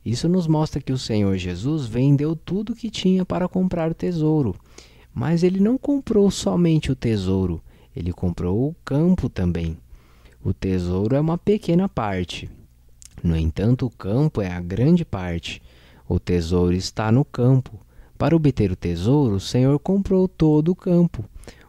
Isso nos mostra que o Senhor Jesus vendeu tudo que tinha para comprar o tesouro. Mas ele não comprou somente o tesouro, ele comprou o campo também. O tesouro é uma pequena parte. No entanto, o campo é a grande parte. O tesouro está no campo. Para obter o tesouro, o Senhor comprou todo o campo.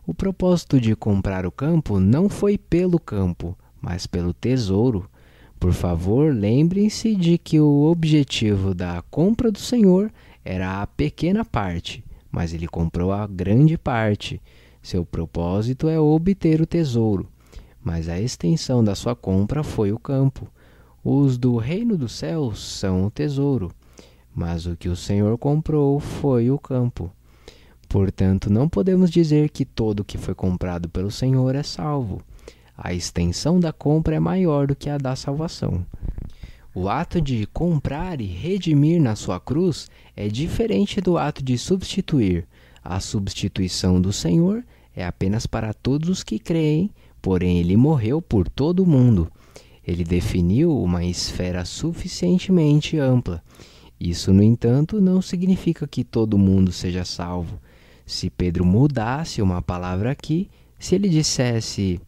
O propósito de comprar o campo não foi pelo campo, mas pelo tesouro. Por favor, lembrem-se de que o objetivo da compra do Senhor era a pequena parte, mas ele comprou a grande parte. Seu propósito é obter o tesouro, mas a extensão da sua compra foi o campo. Os do reino dos céus são o tesouro mas o que o Senhor comprou foi o campo. Portanto, não podemos dizer que todo o que foi comprado pelo Senhor é salvo. A extensão da compra é maior do que a da salvação. O ato de comprar e redimir na sua cruz é diferente do ato de substituir. A substituição do Senhor é apenas para todos os que creem, porém ele morreu por todo o mundo. Ele definiu uma esfera suficientemente ampla isso, no entanto, não significa que todo mundo seja salvo. Se Pedro mudasse uma palavra aqui, se ele dissesse,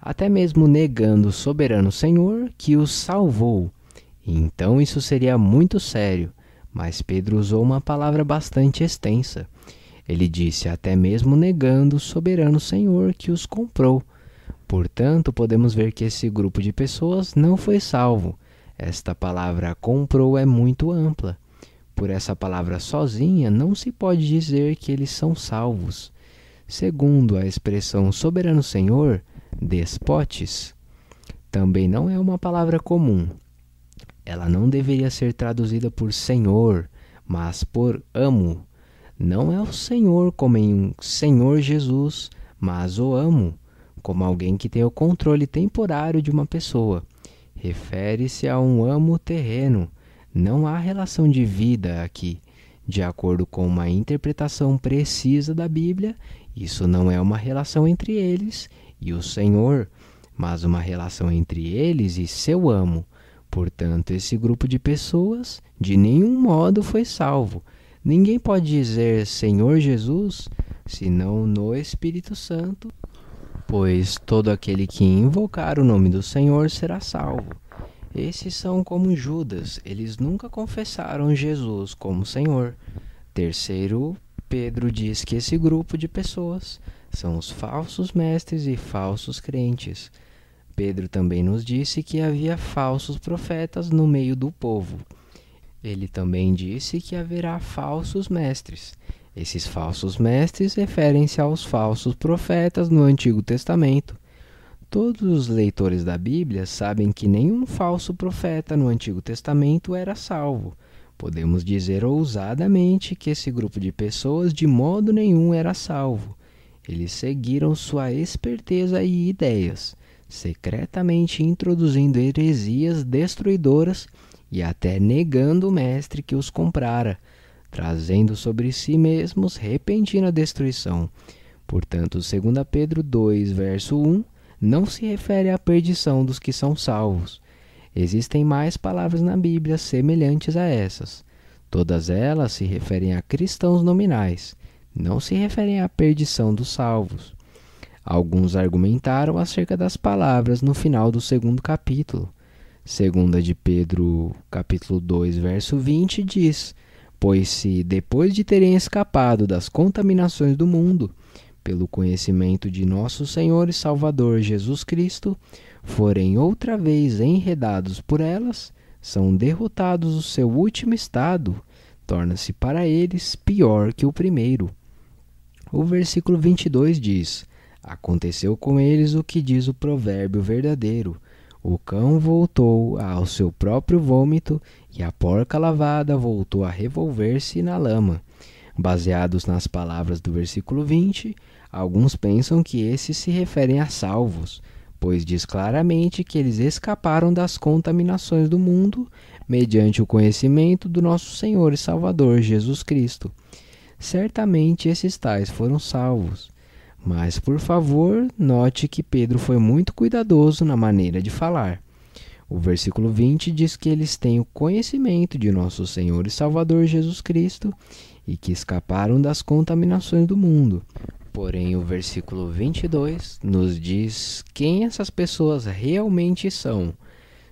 até mesmo negando o soberano Senhor que o salvou, então isso seria muito sério. Mas Pedro usou uma palavra bastante extensa. Ele disse, até mesmo negando o soberano Senhor que os comprou. Portanto, podemos ver que esse grupo de pessoas não foi salvo. Esta palavra comprou é muito ampla. Por essa palavra sozinha, não se pode dizer que eles são salvos. Segundo a expressão soberano Senhor, despotes, também não é uma palavra comum. Ela não deveria ser traduzida por Senhor, mas por amo. Não é o Senhor como em um Senhor Jesus, mas o amo, como alguém que tem o controle temporário de uma pessoa refere-se a um amo terreno. Não há relação de vida aqui. De acordo com uma interpretação precisa da Bíblia, isso não é uma relação entre eles e o Senhor, mas uma relação entre eles e seu amo. Portanto, esse grupo de pessoas de nenhum modo foi salvo. Ninguém pode dizer Senhor Jesus senão no Espírito Santo pois todo aquele que invocar o nome do Senhor será salvo. Esses são como Judas, eles nunca confessaram Jesus como Senhor. Terceiro, Pedro diz que esse grupo de pessoas são os falsos mestres e falsos crentes. Pedro também nos disse que havia falsos profetas no meio do povo. Ele também disse que haverá falsos mestres. Esses falsos mestres referem-se aos falsos profetas no Antigo Testamento. Todos os leitores da Bíblia sabem que nenhum falso profeta no Antigo Testamento era salvo. Podemos dizer ousadamente que esse grupo de pessoas de modo nenhum era salvo. Eles seguiram sua esperteza e ideias, secretamente introduzindo heresias destruidoras e até negando o mestre que os comprara trazendo sobre si mesmos repentina destruição. Portanto, 2 Pedro 2, verso 1, não se refere à perdição dos que são salvos. Existem mais palavras na Bíblia semelhantes a essas. Todas elas se referem a cristãos nominais, não se referem à perdição dos salvos. Alguns argumentaram acerca das palavras no final do segundo capítulo. Segunda de Pedro, capítulo 2, verso 20 diz: pois se depois de terem escapado das contaminações do mundo, pelo conhecimento de nosso Senhor e Salvador Jesus Cristo, forem outra vez enredados por elas, são derrotados o seu último estado, torna-se para eles pior que o primeiro. O versículo 22 diz: Aconteceu com eles o que diz o provérbio verdadeiro: o cão voltou ao seu próprio vômito e a porca lavada voltou a revolver-se na lama. Baseados nas palavras do versículo 20, alguns pensam que esses se referem a salvos, pois diz claramente que eles escaparam das contaminações do mundo mediante o conhecimento do nosso Senhor e Salvador Jesus Cristo. Certamente esses tais foram salvos. Mas, por favor, note que Pedro foi muito cuidadoso na maneira de falar. O versículo 20 diz que eles têm o conhecimento de nosso Senhor e Salvador Jesus Cristo e que escaparam das contaminações do mundo. Porém, o versículo 22 nos diz quem essas pessoas realmente são.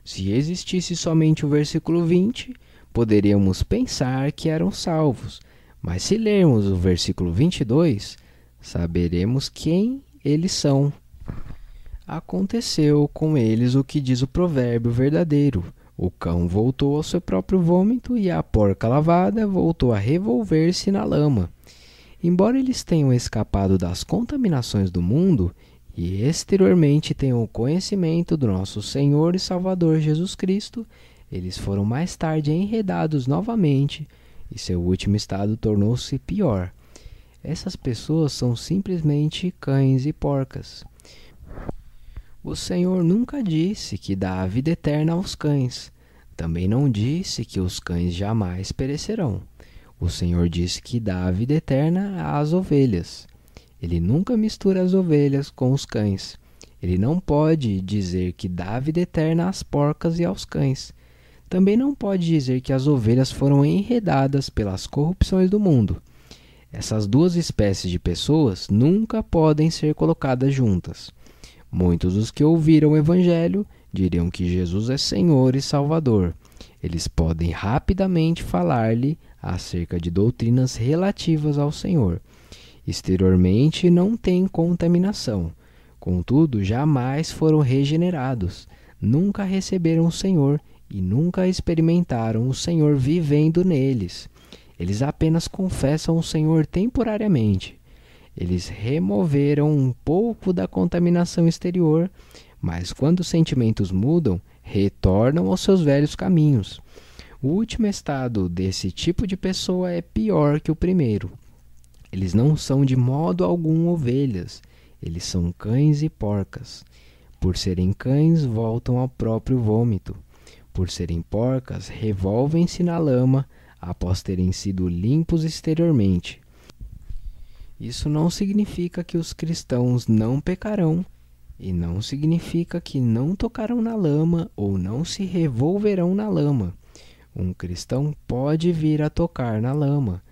Se existisse somente o versículo 20, poderíamos pensar que eram salvos. Mas se lermos o versículo 22, saberemos quem eles são. Aconteceu com eles o que diz o provérbio verdadeiro. O cão voltou ao seu próprio vômito e a porca lavada voltou a revolver-se na lama. Embora eles tenham escapado das contaminações do mundo e exteriormente tenham o conhecimento do nosso Senhor e Salvador Jesus Cristo, eles foram mais tarde enredados novamente e seu último estado tornou-se pior essas pessoas são simplesmente cães e porcas. O Senhor nunca disse que dá a vida eterna aos cães. Também não disse que os cães jamais perecerão. O Senhor disse que dá a vida eterna às ovelhas. Ele nunca mistura as ovelhas com os cães. Ele não pode dizer que dá a vida eterna às porcas e aos cães. Também não pode dizer que as ovelhas foram enredadas pelas corrupções do mundo. Essas duas espécies de pessoas nunca podem ser colocadas juntas. Muitos dos que ouviram o Evangelho diriam que Jesus é Senhor e Salvador. Eles podem rapidamente falar-lhe acerca de doutrinas relativas ao Senhor. Exteriormente não tem contaminação. Contudo, jamais foram regenerados, nunca receberam o Senhor e nunca experimentaram o Senhor vivendo neles. Eles apenas confessam o Senhor temporariamente. Eles removeram um pouco da contaminação exterior, mas quando os sentimentos mudam, retornam aos seus velhos caminhos. O último estado desse tipo de pessoa é pior que o primeiro. Eles não são de modo algum ovelhas, eles são cães e porcas. Por serem cães, voltam ao próprio vômito. Por serem porcas, revolvem-se na lama após terem sido limpos exteriormente. Isso não significa que os cristãos não pecarão, e não significa que não tocarão na lama ou não se revolverão na lama. Um cristão pode vir a tocar na lama,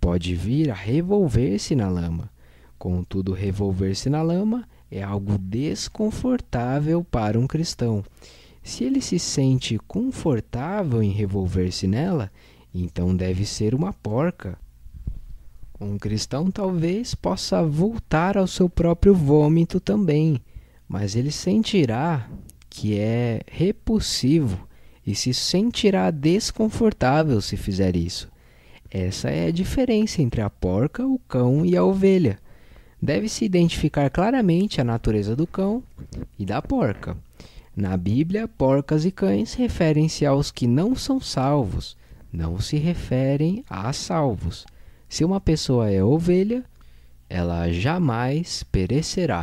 pode vir a revolver-se na lama. Contudo, revolver-se na lama é algo desconfortável para um cristão. Se ele se sente confortável em revolver-se nela, então deve ser uma porca. Um cristão talvez possa voltar ao seu próprio vômito também, mas ele sentirá que é repulsivo e se sentirá desconfortável se fizer isso. Essa é a diferença entre a porca, o cão e a ovelha. Deve-se identificar claramente a natureza do cão e da porca. Na Bíblia, porcas e cães referem-se aos que não são salvos, não se referem a salvos. Se uma pessoa é ovelha, ela jamais perecerá.